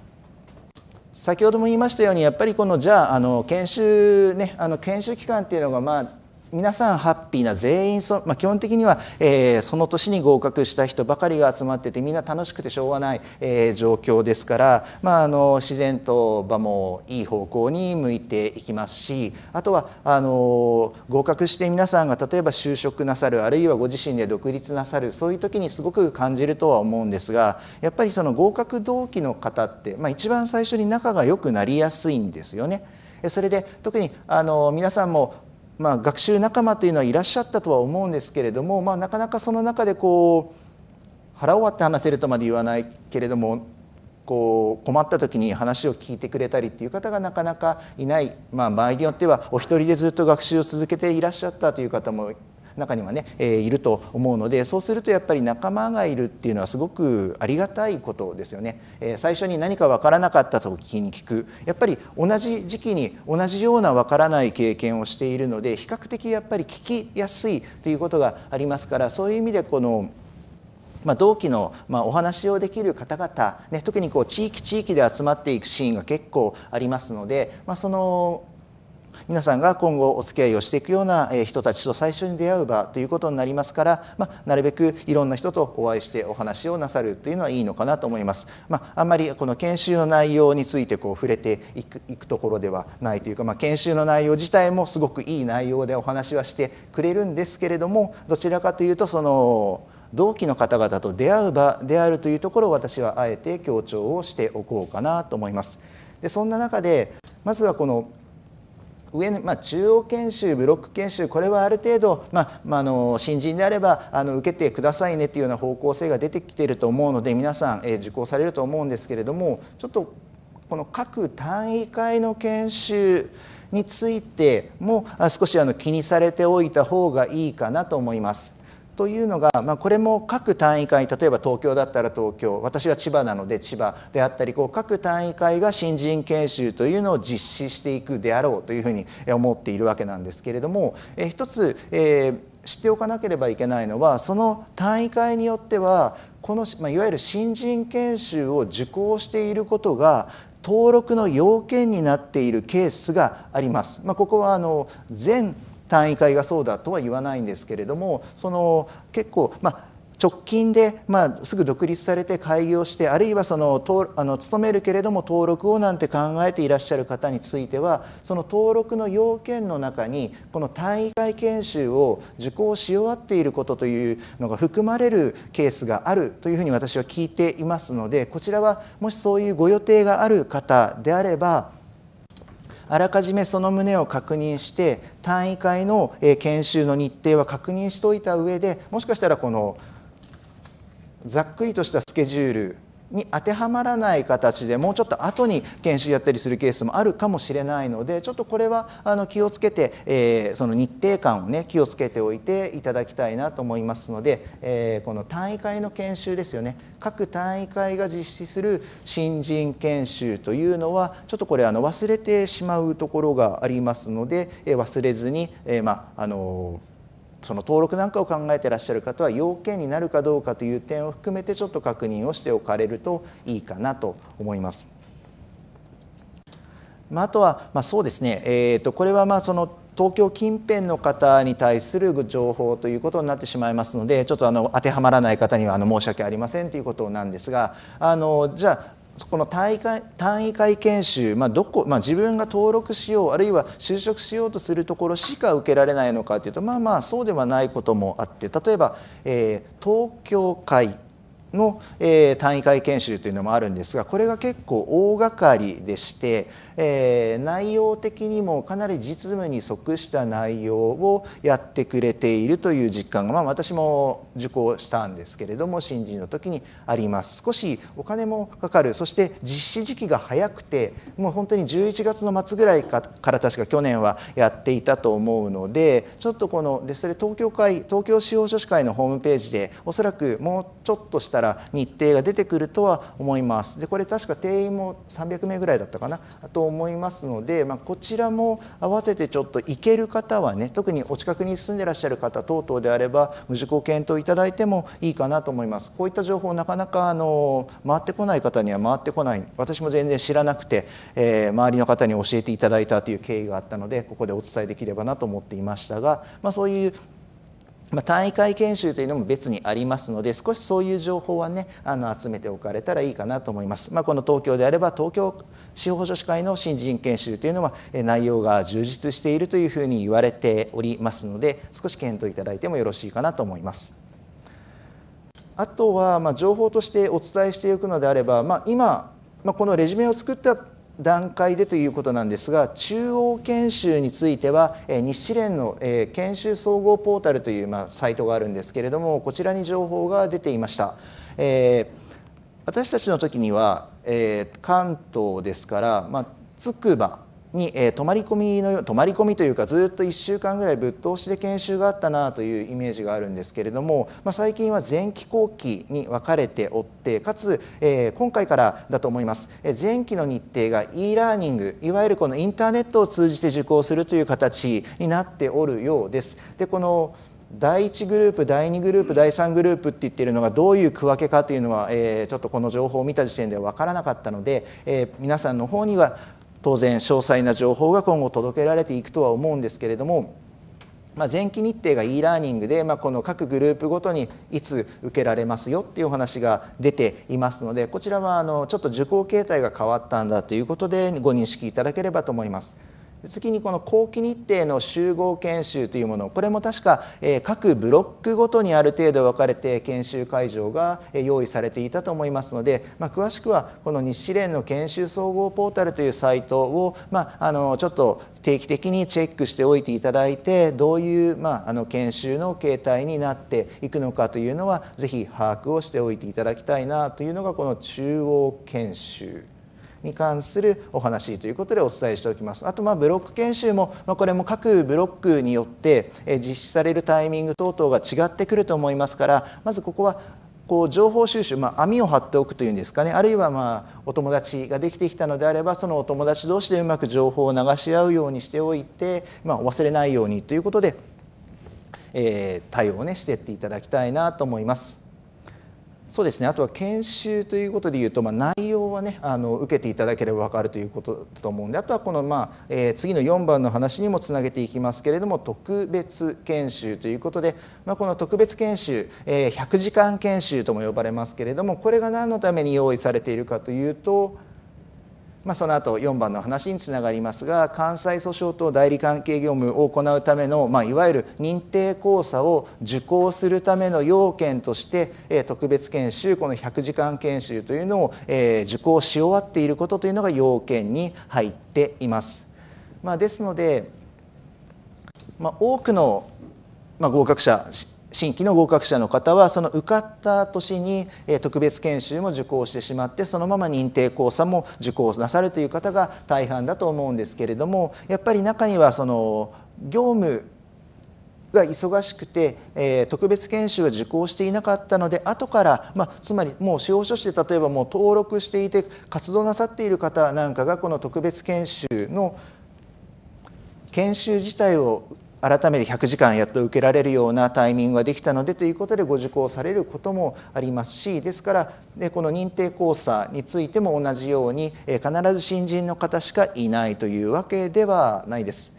先ほども言いましたようにやっぱりこのじゃああの研修ねあの研修期間っていうのがまあ皆さんハッピーな全員そ、まあ、基本的には、えー、その年に合格した人ばかりが集まっててみんな楽しくてしょうがない、えー、状況ですから、まあ、あの自然と場もいい方向に向いていきますしあとはあの合格して皆さんが例えば就職なさるあるいはご自身で独立なさるそういう時にすごく感じるとは思うんですがやっぱりその合格同期の方って、まあ、一番最初に仲が良くなりやすいんですよね。それで特にあの皆さんもまあ、学習仲間というのはいらっしゃったとは思うんですけれども、まあ、なかなかその中でこう腹を割って話せるとまで言わないけれどもこう困った時に話を聞いてくれたりっていう方がなかなかいない、まあ、場合によってはお一人でずっと学習を続けていらっしゃったという方も中にはね、えー、いると思うのでそうするとやっぱり仲間がいるっていうのはすごくありがたいことですよね。えー、最初に何か分からなかったと聞きに聞くやっぱり同じ時期に同じような分からない経験をしているので比較的やっぱり聞きやすいということがありますからそういう意味でこの。まあ、同期の、まあ、お話をできる方々、ね、特にこう地域地域で集まっていくシーンが結構ありますので、まあ、その皆さんが今後お付き合いをしていくような人たちと最初に出会う場ということになりますから、まあ、なるべくいろんな人とお会いしてお話をなさるというのはいいのかなと思います。まあ、あんまりこの研修の内容についてこう触れていくいくところではないというか、まあ、研修の内容自体もすごくいい内容でお話はしてくれるんですけれどもどちらかというとその同期の方々と出会う場であるというところを私はあえて強調をしておこうかなと思います。でそんな中でまずはこの上のまあ、中央研修、ブロック研修、これはある程度、まあ、まあ、の新人であればあの受けてくださいねというような方向性が出てきていると思うので皆さん、え受講されると思うんですけれどもちょっとこの各単位会の研修についても少しあの気にされておいた方がいいかなと思います。というのが、まあ、これも各単位会例えば東京だったら東京私は千葉なので千葉であったりこう各単位会が新人研修というのを実施していくであろうというふうに思っているわけなんですけれども、えー、一つ、えー、知っておかなければいけないのはその単位会によってはこの、まあ、いわゆる新人研修を受講していることが登録の要件になっているケースがあります。まあ、ここはあの全単位会がそうだとは言わないんですけれどもその結構まあ直近で、まあ、すぐ独立されて開業してあるいはそのあの勤めるけれども登録をなんて考えていらっしゃる方についてはその登録の要件の中にこの単位会研修を受講し終わっていることというのが含まれるケースがあるというふうに私は聞いていますのでこちらはもしそういうご予定がある方であればあらかじめその旨を確認して単位会の研修の日程は確認しておいた上でもしかしたらこのざっくりとしたスケジュールに当てはまらない形でもうちょっと後に研修やったりするケースもあるかもしれないのでちょっとこれはあの気をつけて、えー、その日程感をね気をつけておいていただきたいなと思いますので、えー、この単位会の研修ですよね各単位会が実施する新人研修というのはちょっとこれあの忘れてしまうところがありますので、えー、忘れずに、えまああのーその登録なんかを考えてらっしゃる方は要件になるかどうかという点を含めてちょっと確認をしておかれるといいかなと思います。まあ、あとは、まあ、そうですね、えーと、これはまあその東京近辺の方に対する情報ということになってしまいますのでちょっとあの当てはまらない方にはあの申し訳ありませんということなんですがあのじゃあこの単位会単位会研修、まあどこまあ、自分が登録しようあるいは就職しようとするところしか受けられないのかというとまあまあそうではないこともあって例えば、えー、東京会の、えー、単位会研修というのもあるんですがこれが結構大掛かりでして、えー、内容的にもかなり実務に即した内容をやってくれているという実感が、まあ、私も受講したんですけれども新人の時にあります少しお金もかかるそして実施時期が早くてもう本当に11月の末ぐらいかから確か去年はやっていたと思うのでちょっとこのでそれ東京会東京司法書士会のホームページでおそらくもうちょっとしたたら日程が出てくるとは思います。でこれ確か定員も300名ぐらいだったかなと思いますので、まあ、こちらも合わせてちょっと行ける方はね特にお近くに住んでらっしゃる方等々であれば無事ご検討いただいてもいいかなと思います。こういった情報なかなかあの回ってこない方には回ってこない私も全然知らなくて、えー、周りの方に教えていただいたという経緯があったのでここでお伝えできればなと思っていましたが、まあ、そういうまあ、単位会研修というのも別にありますので少しそういう情報はねあの集めておかれたらいいかなと思います、まあ、この東京であれば東京司法書士会の新人研修というのは内容が充実しているというふうに言われておりますので少し検討いただいてもよろしいかなと思います。あとは、ま情報としてお伝えしていくのであれば、まあ、今、まこのレジュメを作った段階でということなんですが中央研修については日試連の研修総合ポータルというサイトがあるんですけれどもこちらに情報が出ていました。えー、私たちの時には、えー、関東ですから、まあ、筑波に、えー、泊まり込みの泊まり込みというかずっと1週間ぐらいぶっ通しで研修があったなというイメージがあるんですけれども、まあ、最近は前期後期に分かれておってかつ、えー、今回からだと思います、え前期の日程が e ラーニングいわゆるこのインターネットを通じて受講するという形になっておるようです。でこの第1グループ第2グループ第3グループって言ってるのがどういう区分けかというのは、えー、ちょっとこの情報を見た時点では分からなかったので、えー、皆さんの方には当然詳細な情報が今後届けられていくとは思うんですけれども、まあ、前期日程が e ラーニングで、まあ、この各グループごとにいつ受けられますよっていうお話が出ていますのでこちらはあのちょっと受講形態が変わったんだということでご認識いただければと思います。次にこの後期日程の集合研修というものこれも確か、え各ブロックごとにある程度分かれて研修会場が用意されていたと思いますので、まあ、詳しくはこの日試練の研修総合ポータルというサイトを、まあ、あのちょっと定期的にチェックしておいていただいてどういう、まあ、あの研修の形態になっていくのかというのはぜひ把握をしておいていただきたいなというのがこの中央研修。に関するお話ということでお伝えしておきますあとまあブロック研修も、まあ、これも各ブロックによって、え実施されるタイミング等々が違ってくると思いますからまずここはこう情報収集、まあ、網を張っておくというんですかねあるいはまあお友達ができてきたのであればそのお友達同士でうまく情報を流し合うようにしておいて、まあ、忘れないようにということで、えー、対応をねしていっていただきたいなと思います。そうですねあとは研修ということでいうと、まあ、内容はねあの受けていただければ分かるということだと思うんであとはこの、まあえー、次の4番の話にもつなげていきますけれども特別研修ということで、まあ、この特別研修、えー、100時間研修とも呼ばれますけれどもこれが何のために用意されているかというとまあ、その後4番の話につながりますが関西訴訟と代理関係業務を行うための、まあ、いわゆる認定講座を受講するための要件として、え特別研修この100時間研修というのを、えー、受講し終わっていることというのが要件に入っています。まあ、ですので、まあ、多くの、まあ、合格者新規の合格者の方はその受かった年に特別研修も受講してしまってそのまま認定講座も受講なさるという方が大半だと思うんですけれどもやっぱり中にはその業務が忙しくて、え特別研修は受講していなかったので後から、まあ、つまりもう司法書士で例えばもう登録していて活動なさっている方なんかがこの特別研修の研修自体を改めて100時間やっと受けられるようなタイミングができたのでということでご受講されることもありますしですからでこの認定講座についても同じように必ず新人の方しかいないというわけではないです。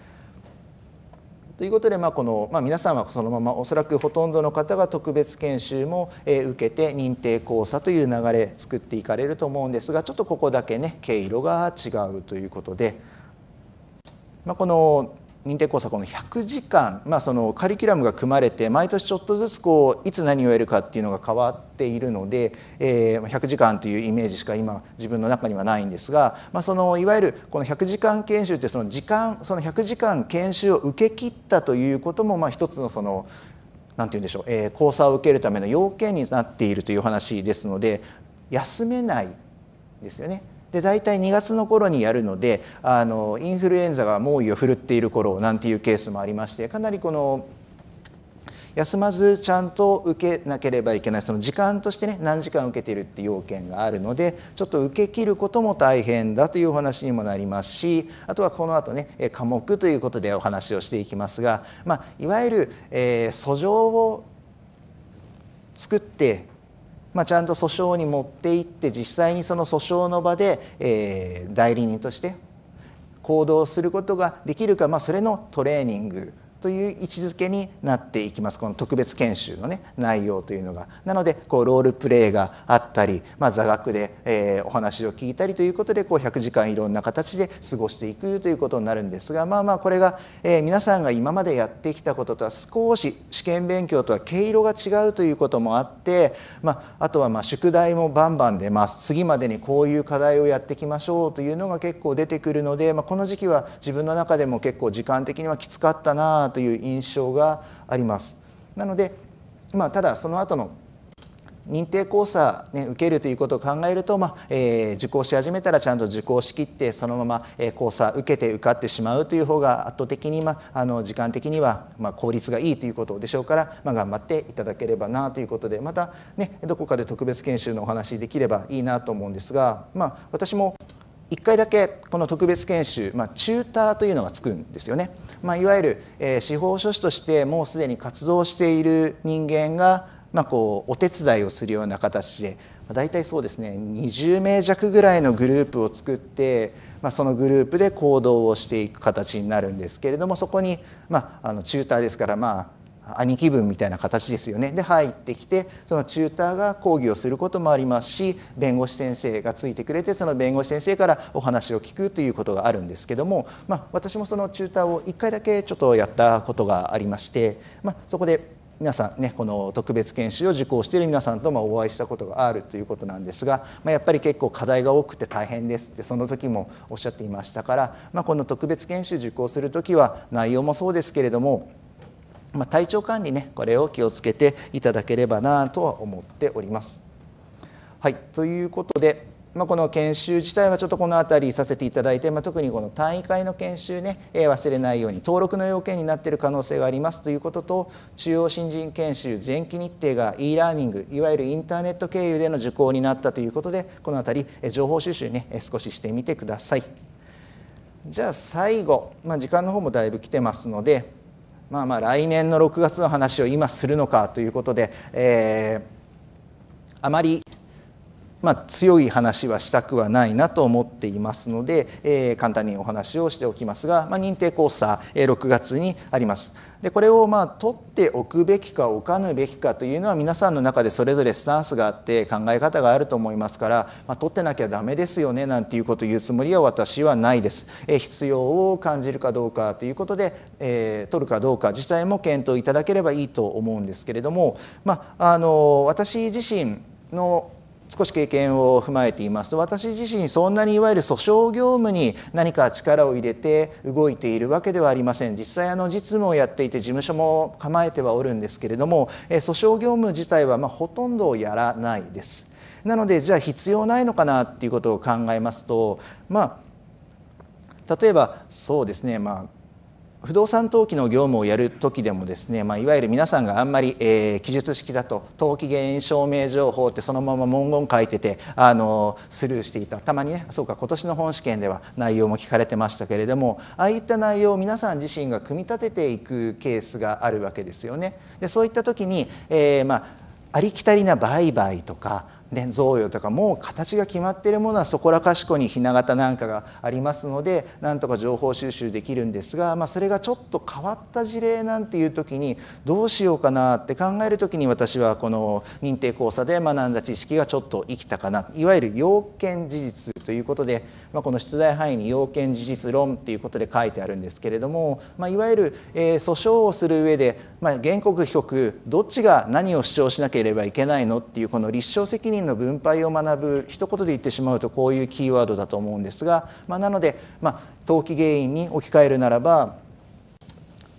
ということで、まあこのまあ、皆さんはそのままおそらくほとんどの方が特別研修も、え受けて認定講座という流れ作っていかれると思うんですがちょっとここだけね毛色が違うということで、まあ、この認定講座この100時間、まあ、そのカリキュラムが組まれて毎年ちょっとずつこういつ何をやるかっていうのが変わっているので、えー、100時間というイメージしか今自分の中にはないんですが、まあ、そのいわゆるこの100時間研修ってその時間その100時間研修を受け切ったということもまあ一つのそのなんて言うんでしょう、えー、講座を受けるための要件になっているという話ですので休めないですよね。で大体2月の頃にやるのであのインフルエンザが猛威を振るっている頃なんていうケースもありましてかなりこの休まずちゃんと受けなければいけないその時間としてね何時間受けているって要件があるのでちょっと受けきることも大変だというお話にもなりますしあとはこの後ね科目ということでお話をしていきますが、まあ、いわゆる、えー、訴状を作ってまあ、ちゃんと訴訟に持っていって実際にその訴訟の場で、えー、代理人として行動することができるか、まあ、それのトレーニングという位置づけになっていきますこの特別研修の、ね、内容というのが。なのでこうロールプレイがあったり、まあ、座学で、えー、お話を聞いたりということでこう100時間いろんな形で過ごしていくということになるんですがまあまあこれが、えー、皆さんが今までやってきたこととは少し試験勉強とは毛色が違うということもあって、まあ、あとはまあ宿題もバンバンで、まあ、次までにこういう課題をやってきましょうというのが結構出てくるので、まあ、この時期は自分の中でも結構時間的にはきつかったななという印象があります。なので、まあ、ただその後の認定講座、ね、受けるということを考えると、まあえー、受講し始めたらちゃんと受講しきってそのまま、えー、講座受けて受かってしまうという方が圧倒的に、まあ、あの時間的には、まあ、効率がいいということでしょうから、まあ、頑張っていただければなということでまた、ね、どこかで特別研修のお話できればいいなと思うんですが、まあ、私も1回だけこの特別研修、まあ、チューターというのがつくんですよね、まあ、いわゆる、えー、司法書士としてもうすでに活動している人間が、まあ、こうお手伝いをするような形で、まあ、大体そうですね20名弱ぐらいのグループを作って、まあ、そのグループで行動をしていく形になるんですけれどもそこに、まあ、あのチューターですからまあ兄貴分みたいな形ですよねで入ってきてそのチューターが講義をすることもありますし弁護士先生がついてくれてその弁護士先生からお話を聞くということがあるんですけども、まあ、私もそのチューターを1回だけちょっとやったことがありまして、まあ、そこで皆さんねこの特別研修を受講している皆さんとお会いしたことがあるということなんですが、まあ、やっぱり結構課題が多くて大変ですってその時もおっしゃっていましたから、まあ、この特別研修受講する時は内容もそうですけれどもまあ、体調管理ねこれを気をつけていただければなとは思っております。はいということで、まあ、この研修自体はちょっとこの辺りさせていただいて、まあ、特にこの単位会の研修ね、え忘れないように登録の要件になっている可能性がありますということと中央新人研修前期日程が e ラーニングいわゆるインターネット経由での受講になったということでこの辺り、え情報収集ね少ししてみてください。じゃあ最後、まあ、時間の方もだいぶ来てますのでまあまあ来年の6月の話を今するのかということで、えー、あまりまあ、強い話はしたくはないなと思っていますので、えー、簡単にお話をしておきますが、まあ、認定講座、えー、6月にあります。でこれをまあ取っておくべきか置かぬべきかというのは皆さんの中でそれぞれスタンスがあって考え方があると思いますから、まあ、取ってなきゃダメですよねなんていうことを言うつもりは私はないです。えー、必要を感じるかどうかということで、えー、取るかどうか自体も検討いただければいいと思うんですけれども、まあ、あの私自身の少し経験を踏まえていますと私自身そんなにいわゆる訴訟業務に何か力を入れて動いているわけではありません実際あの実務をやっていて事務所も構えてはおるんですけれども訴訟業務自体はまほとんどやらないです。なのでじゃあ必要ないのかなっていうことを考えますとまあ例えばそうですねまあ不動産登記の業務をやるときでもですね、まあ、いわゆる皆さんがあんまり、えー、記述式だと登記原因証明情報ってそのまま文言書いてて、あのスルーしていたたまにねそうか今年の本試験では内容も聞かれてましたけれどもああいった内容を皆さん自身が組み立てていくケースがあるわけですよね。でそういった時に、えーまあ、ありきたりな売買とかね、贈与とかもう形が決まっているものはそこらかしこにひな形なんかがありますのでなんとか情報収集できるんですが、まあ、それがちょっと変わった事例なんていう時にどうしようかなって考える時に私はこの認定講座で学んだ知識がちょっと生きたかないわゆる要件事実ということで、まあ、この出題範囲に要件事実論っていうことで書いてあるんですけれども、まあ、いわゆる、えー、訴訟をする上で、ま原告被告どっちが何を主張しなければいけないのっていうこの立証責任員の分配を学ぶ一言で言ってしまうとこういうキーワードだと思うんですが、まあ、なので、まあ、投機原因に置き換えるならば、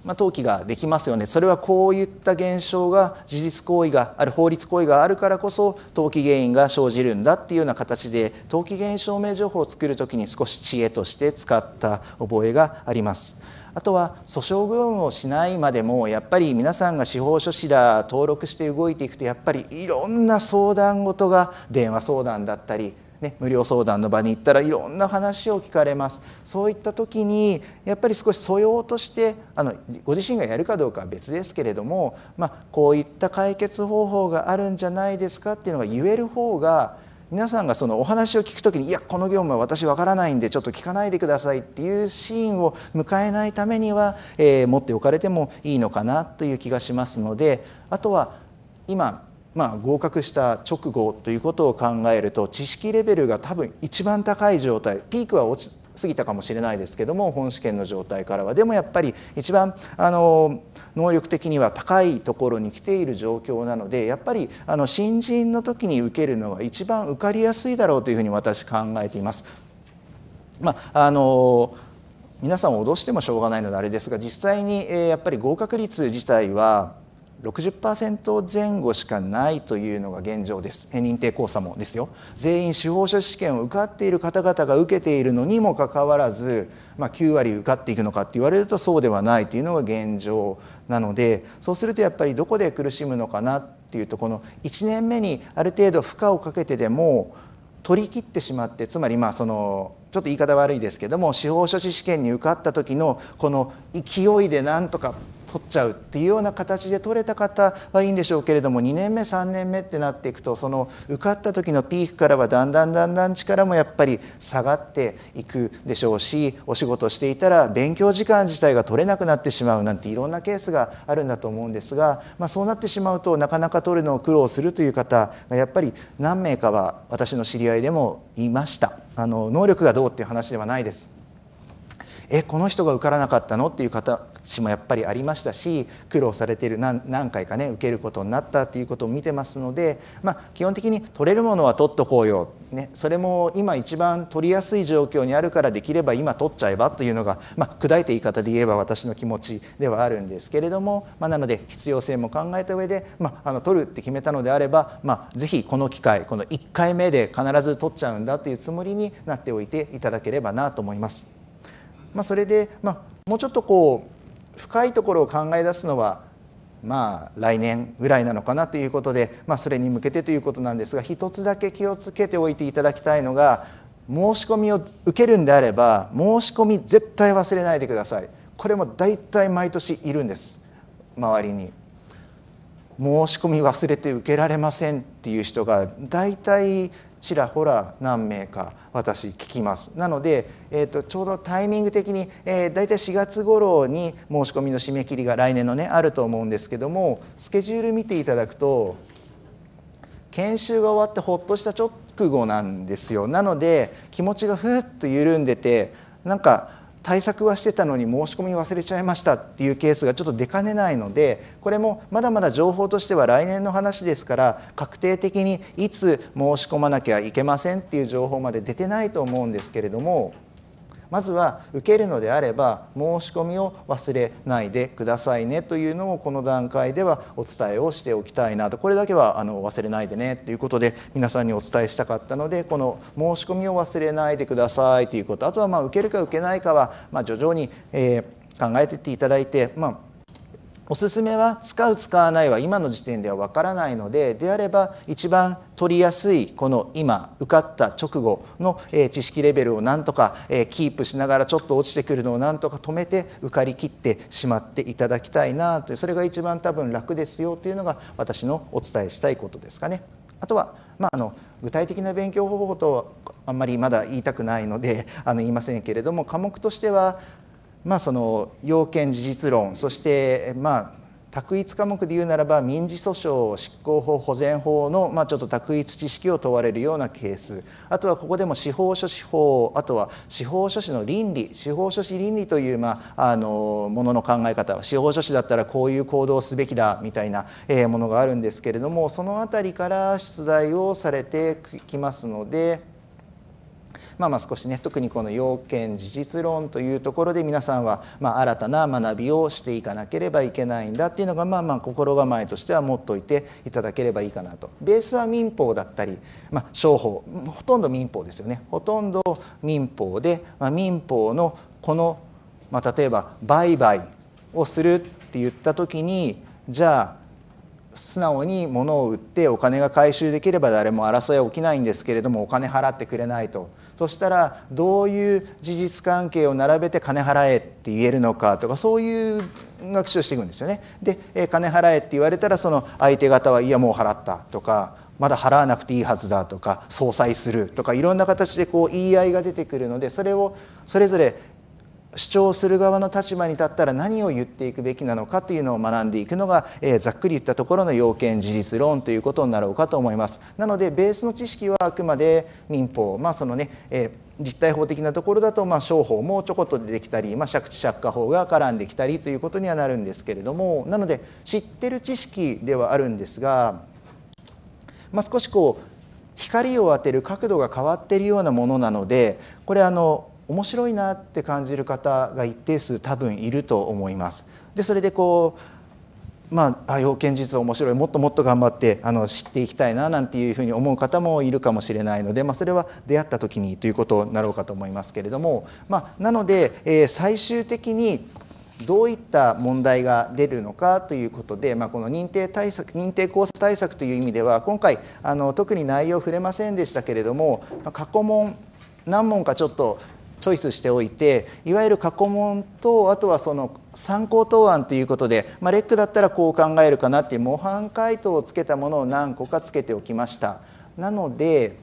まあ、投機ができますよねそれはこういった現象が事実行為がある法律行為があるからこそ投機原因が生じるんだっていうような形で投機原因証明情報を作る時に少し知恵として使った覚えがあります。あとは訴訟業務をしないまでもやっぱり皆さんが司法書士だ登録して動いていくとやっぱりいろんな相談事が電話相談だったりね、無料相談の場に行ったらいろんな話を聞かれますそういった時にやっぱり少し素養としてあのご自身がやるかどうかは別ですけれども、まあ、こういった解決方法があるんじゃないですかっていうのが言える方が皆さんがそのお話を聞く時に「いやこの業務は私わからないんでちょっと聞かないでください」っていうシーンを迎えないためには、えー、持っておかれてもいいのかなという気がしますのであとは今、まあ、合格した直後ということを考えると知識レベルが多分一番高い状態ピークは落ち過ぎたかもしれないですけども本試験の状態からはでもやっぱり一番あの能力的には高いところに来ている状況なのでやっぱりあの新人の時に受けるのは一番受かりやすいだろうというふうに私考えています。まあの皆さんを脅してもしょうがないのであれですが実際に、えやっぱり合格率自体は60%前後しかないというのが現状です認定講差もですよ全員司法書士試験を受かっている方々が受けているのにもかかわらず、まあ、9割受かっていくのかって言われるとそうではないというのが現状なのでそうするとやっぱりどこで苦しむのかなっていうとこの1年目にある程度負荷をかけてでも取り切ってしまってつまりまあそのちょっと言い方悪いですけども司法書士試験に受かった時のこの勢いでなんとか取っちゃうっていうような形で取れた方はいいんでしょうけれども2年目3年目ってなっていくとその受かった時のピークからはだんだんだんだん力もやっぱり下がっていくでしょうしお仕事していたら勉強時間自体が取れなくなってしまうなんていろんなケースがあるんだと思うんですが、まあ、そうなってしまうとなかなか取るのを苦労するという方がやっぱり何名かは私の知り合いでもいました。あの能力がどうっていう話ではないですえこの人が受からなかったのっていう形もやっぱりありましたし苦労されている何何回かね受けることになったっていうことを見てますので、まあ、基本的に取れるものは取っとこうよ、ね、それも今一番取りやすい状況にあるからできれば今取っちゃえばというのが、まあ、砕いて言い方で言えば私の気持ちではあるんですけれども、まあ、なので必要性も考えた上で、まあ、あの取るって決めたのであれば、まあ、ぜひこの機会この1回目で必ず取っちゃうんだというつもりになっておいていただければなと思います。まあ、それで、まあ、もうちょっとこう深いところを考え出すのはまあ来年ぐらいなのかなということで、まあ、それに向けてということなんですが一つだけ気をつけておいていただきたいのが申し込みを受けるんであれば申し込み絶対忘れないでくださいこれも大体毎年いるんです周りに。申し込み忘れて受けられませんっていう人が大体ちらほら何名か私聞きますなので、えーと、ちょうどタイミング的に、えー、大体4月頃に申し込みの締め切りが来年のねあると思うんですけどもスケジュール見ていただくと研修が終わってほっとした直後なんですよなので気持ちがふっと緩んでてなんか対策はしてたのに申し込み忘れちゃいましたっていうケースがちょっと出かねないのでこれもまだまだ情報としては来年の話ですから確定的にいつ申し込まなきゃいけませんっていう情報まで出てないと思うんですけれども。まずは受けるのであれば申し込みを忘れないでくださいねというのをこの段階ではお伝えをしておきたいなとこれだけはあの忘れないでねということで皆さんにお伝えしたかったのでこの申し込みを忘れないでくださいということあとはまあ受けるか受けないかはまあ徐々に、えー、考えていっていただいてまあおすすめは使う使わないは今の時点ではわからないのでであれば一番取りやすいこの今受かった直後の知識レベルをなんとかキープしながらちょっと落ちてくるのをなんとか止めて受かりきってしまっていただきたいなというそれが一番多分楽ですよというのが私のお伝えしたいことですかね。あとは、まあ、あの具体的な勉強方法とあんまりまだ言いたくないのであの言いませんけれども科目としてはまあ、その要件事実論そして、まあ、択一科目で言うならば民事訴訟執行法保全法の、まあ、ちょっと択一知識を問われるようなケースあとはここでも司法書士法あとは司法書士の倫理司法書士倫理という、まあ、あのものの考え方司法書士だったらこういう行動をすべきだみたいな、えものがあるんですけれどもその辺りから出題をされてきますので。まあ、まあ少しね特にこの要件事実論というところで皆さんはま新たな学びをしていかなければいけないんだっていうのがまあまあ心構えとしては持っといていただければいいかなと。ベースは民法だったり、まあ、商法ほとんど民法ですよねほとんど民法で、まあ、民法のこの、まあ、例えば売買をするって言った時にじゃあ素直に物を売ってお金が回収できれば誰も争いは起きないんですけれどもお金払ってくれないとそしたらどういう事実関係を並べて金払えって言えるのかとかそういう学習をしていくんですよね。で、え金払えって言われたらその相手方はいやもう払ったとかまだ払わなくていいはずだとか相殺するとかいろんな形でこう言い合いが出てくるのでそれをそれぞれ主張する側の立場に立ったら何を言っていくべきなのかというのを学んでいくのが、えー、ざっくり言ったところの要件事実論ということになろうかと思います。なのでベースの知識はあくまで民法、まあそのね、えー実体法的なところだと、まあ、商法もちょこっと出てきたり、まあ、借地借家法が絡んできたりということにはなるんですけれどもなので知ってる知識ではあるんですが、まあ、少しこう光を当てる角度が変わっているようなものなのでこれあの面白いなって感じる方が一定数多分いると思います。でそれでこうまあ、要件実は面白いもっともっと頑張ってあの知っていきたいななんていうふうに思う方もいるかもしれないので、まあ、それは出会った時にということになろうかと思いますけれども、まあ、なので、えー、最終的にどういった問題が出るのかということで、まあ、この認定対策認定交差対策という意味では今回あの特に内容触れませんでしたけれども過去問何問かちょっとチョイスしておいていわゆる過去問とあとはその参考答案ということで、まあ、レックだったらこう考えるかなっていう模範解答をつけたものを何個かつけておきました。なので、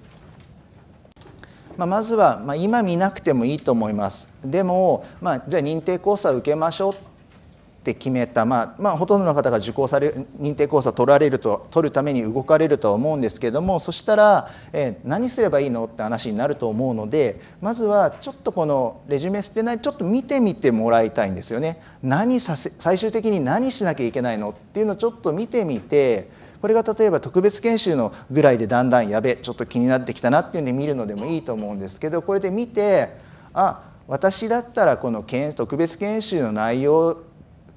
まあ、まずは、ま今見なくてもいいと思います。でも、まあ、じゃあ認定講座を受けましょうっって決めた、まあ、まあ、ほとんどの方が受講され認定コースを取られると取るために動かれるとは思うんですけどもそしたら、えー、何すればいいのって話になると思うのでまずはちょっとこのレジュメ捨てないちょっと見てみてもらいたいんですよね何させ最終的に何しなきゃいけないのっていうのをちょっと見てみてこれが例えば特別研修のぐらいでだんだんやべちょっと気になってきたなっていうんで見るのでもいいと思うんですけどこれで見てあ私だったらこの特別研修の内容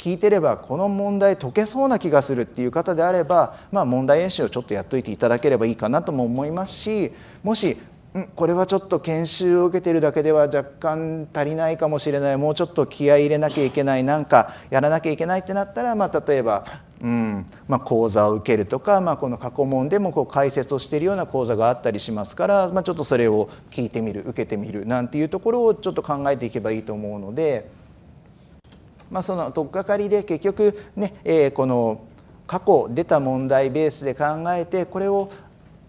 聞いてればこの問題解けそうな気がするっていう方であれば、まあ、問題演習をちょっとやっといていただければいいかなとも思いますしもしこれはちょっと研修を受けてるだけでは若干足りないかもしれないもうちょっと気合い入れなきゃいけないなんかやらなきゃいけないってなったら、まあ、例えば、うんまあ、講座を受けるとか、まあ、この過去問でもこう解説をしているような講座があったりしますから、まあ、ちょっとそれを聞いてみる受けてみるなんていうところをちょっと考えていけばいいと思うので。まあ、その取っかかりで結局ね、えー、この過去出た問題ベースで考えてこれを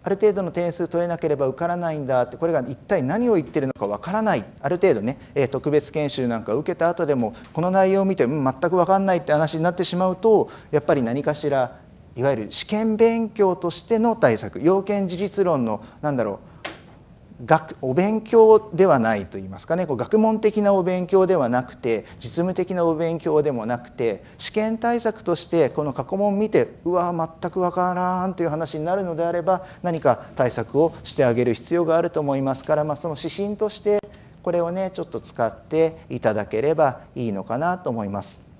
ある程度の点数取れなければ受からないんだってこれが一体何を言ってるのかわからないある程度ね、え特別研修なんか受けた後でもこの内容を見て、うん、全く分かんないって話になってしまうとやっぱり何かしらいわゆる試験勉強としての対策要件事実論のなんだろう学お勉強ではないと言いますかねこう学問的なお勉強ではなくて実務的なお勉強でもなくて試験対策としてこの過去問見てうわ全くわからんという話になるのであれば何か対策をしてあげる必要があると思いますから、まあ、その指針としてこれをねちょっと使っていただければいいのかなと思います。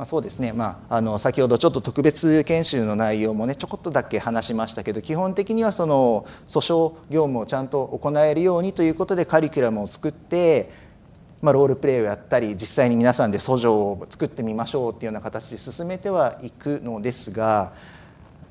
まあ、そうですね、まあ、あの先ほどちょっと特別研修の内容もねちょこっとだけ話しましたけど基本的にはその訴訟業務をちゃんと行えるようにということでカリキュラムを作って、まあ、ロールプレイをやったり実際に皆さんで訴状を作ってみましょうっていうような形で進めてはいくのですが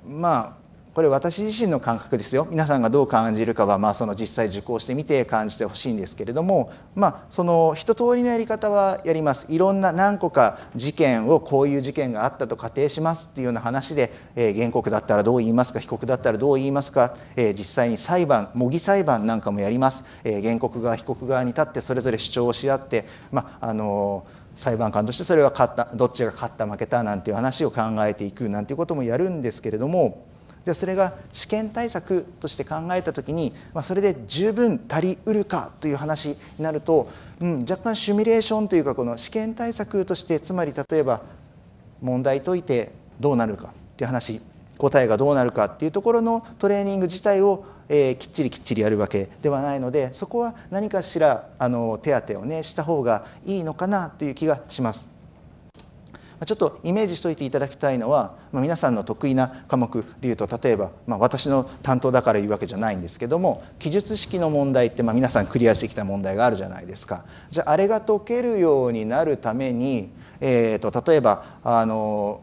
まあこれ私自身の感覚ですよ皆さんがどう感じるかは、まあ、その実際受講してみて感じてほしいんですけれども、まあ、その一通りのやり方はやりますいろんな何個か事件をこういう事件があったと仮定しますっていうような話で、えー、原告だったらどう言いますか被告だったらどう言いますか、えー、実際に裁判模擬裁判なんかもやります、えー、原告側被告側に立ってそれぞれ主張をし合って、まああの裁判官としてそれは勝ったどっちが勝った負けたなんていう話を考えていくなんていうこともやるんですけれども。でそれが試験対策として考えた時に、まあ、それで十分足りうるかという話になると、うん、若干シミュレーションというかこの試験対策としてつまり例えば問題解いてどうなるかっていう話答えがどうなるかっていうところのトレーニング自体をえー、きっちりきっちりやるわけではないのでそこは何かしらあの手当をねした方がいいのかなという気がします。ちょっとイメージしておいていただきたいのは、まあ、皆さんの得意な科目でいうと例えば、まあ、私の担当だから言うわけじゃないんですけども記述式の問題って、まあ、皆さんクリアしてきた問題があるじゃないですか。じゃああれが解けるようになるために、えーと例えばあの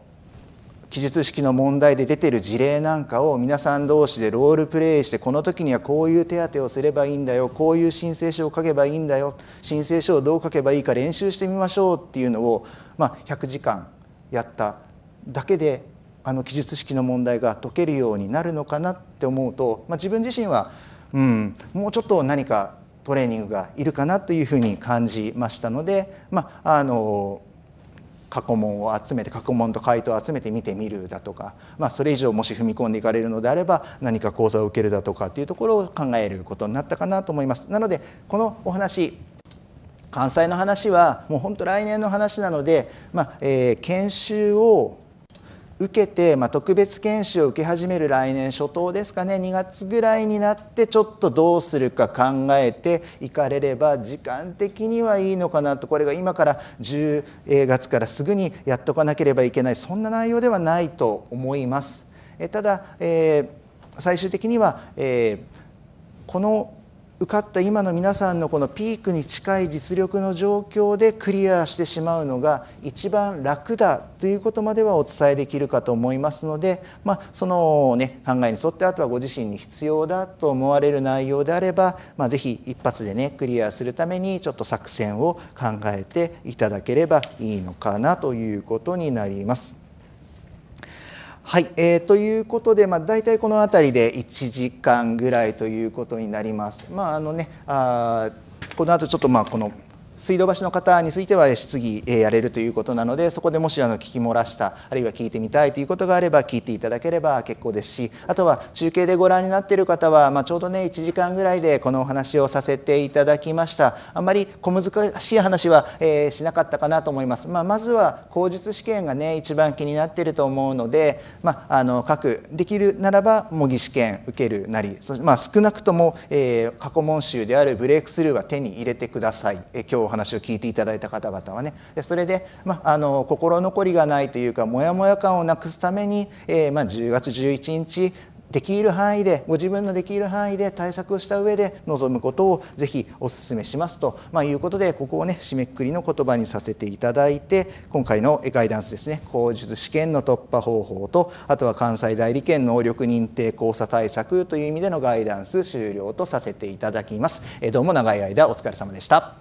記述式の問題で出てる事例なんかを皆さん同士でロールプレイしてこの時にはこういう手当てをすればいいんだよこういう申請書を書けばいいんだよ申請書をどう書けばいいか練習してみましょうっていうのを、まあ、100時間やっただけであの記述式の問題が解けるようになるのかなって思うと、まあ、自分自身は、うん、もうちょっと何かトレーニングがいるかなというふうに感じましたので、まあ、あの過去問を集めて過去問と回答を集めて見てみるだとか、まあ、それ以上もし踏み込んでいかれるのであれば何か講座を受けるだとかっていうところを考えることになったかなと思います。なのでこのお話関西の話はもう本当来年の話なので、まあ、えー、研修を受けて、まあ、特別研修を受け始める来年初頭ですかね2月ぐらいになってちょっとどうするか考えていかれれば時間的にはいいのかなとこれが今から10月からすぐにやっとかなければいけないそんな内容ではないと思います。えただ、えー、最終的には、えー、この受かった今の皆さんのこのピークに近い実力の状況でクリアしてしまうのが一番楽だということまではお伝えできるかと思いますので、まあ、その、ね、考えに沿ってあとはご自身に必要だと思われる内容であれば、まあ、ぜひ一発でねクリアするためにちょっと作戦を考えていただければいいのかなということになります。はい、えー、ということで、まあ、大体この辺りで1時間ぐらいということになります。まああのね、あこの後ちょっとまあこの水道橋の方については質疑やれるということなのでそこでもしあの聞き漏らしたあるいは聞いてみたいということがあれば聞いていただければ結構ですしあとは中継でご覧になっている方は、まあ、ちょうどね1時間ぐらいでこのお話をさせていただきましたあんまり小難しい話は、えー、しなかったかなと思います、まあ、まずは口述試験がね一番気になっていると思うので、まあ、あの各できるならば模擬試験受けるなりまあ、少なくとも、えー、過去問集であるブレイクスルーは手に入れてください。えー、今日お話を聞いていただいた方々はねでそれで、まあ、あの心残りがないというかモヤモヤ感をなくすために、えー、まあ、10月11日できる範囲でご自分のできる範囲で対策をした上で臨むことをぜひお勧めしますと、まあ、いうことでここをね締めくくりの言葉にさせていただいて今回のガイダンスですね口述試験の突破方法とあとは関西代理研能力認定交差対策という意味でのガイダンス終了とさせていただきます。どうも長い間お疲れ様でした。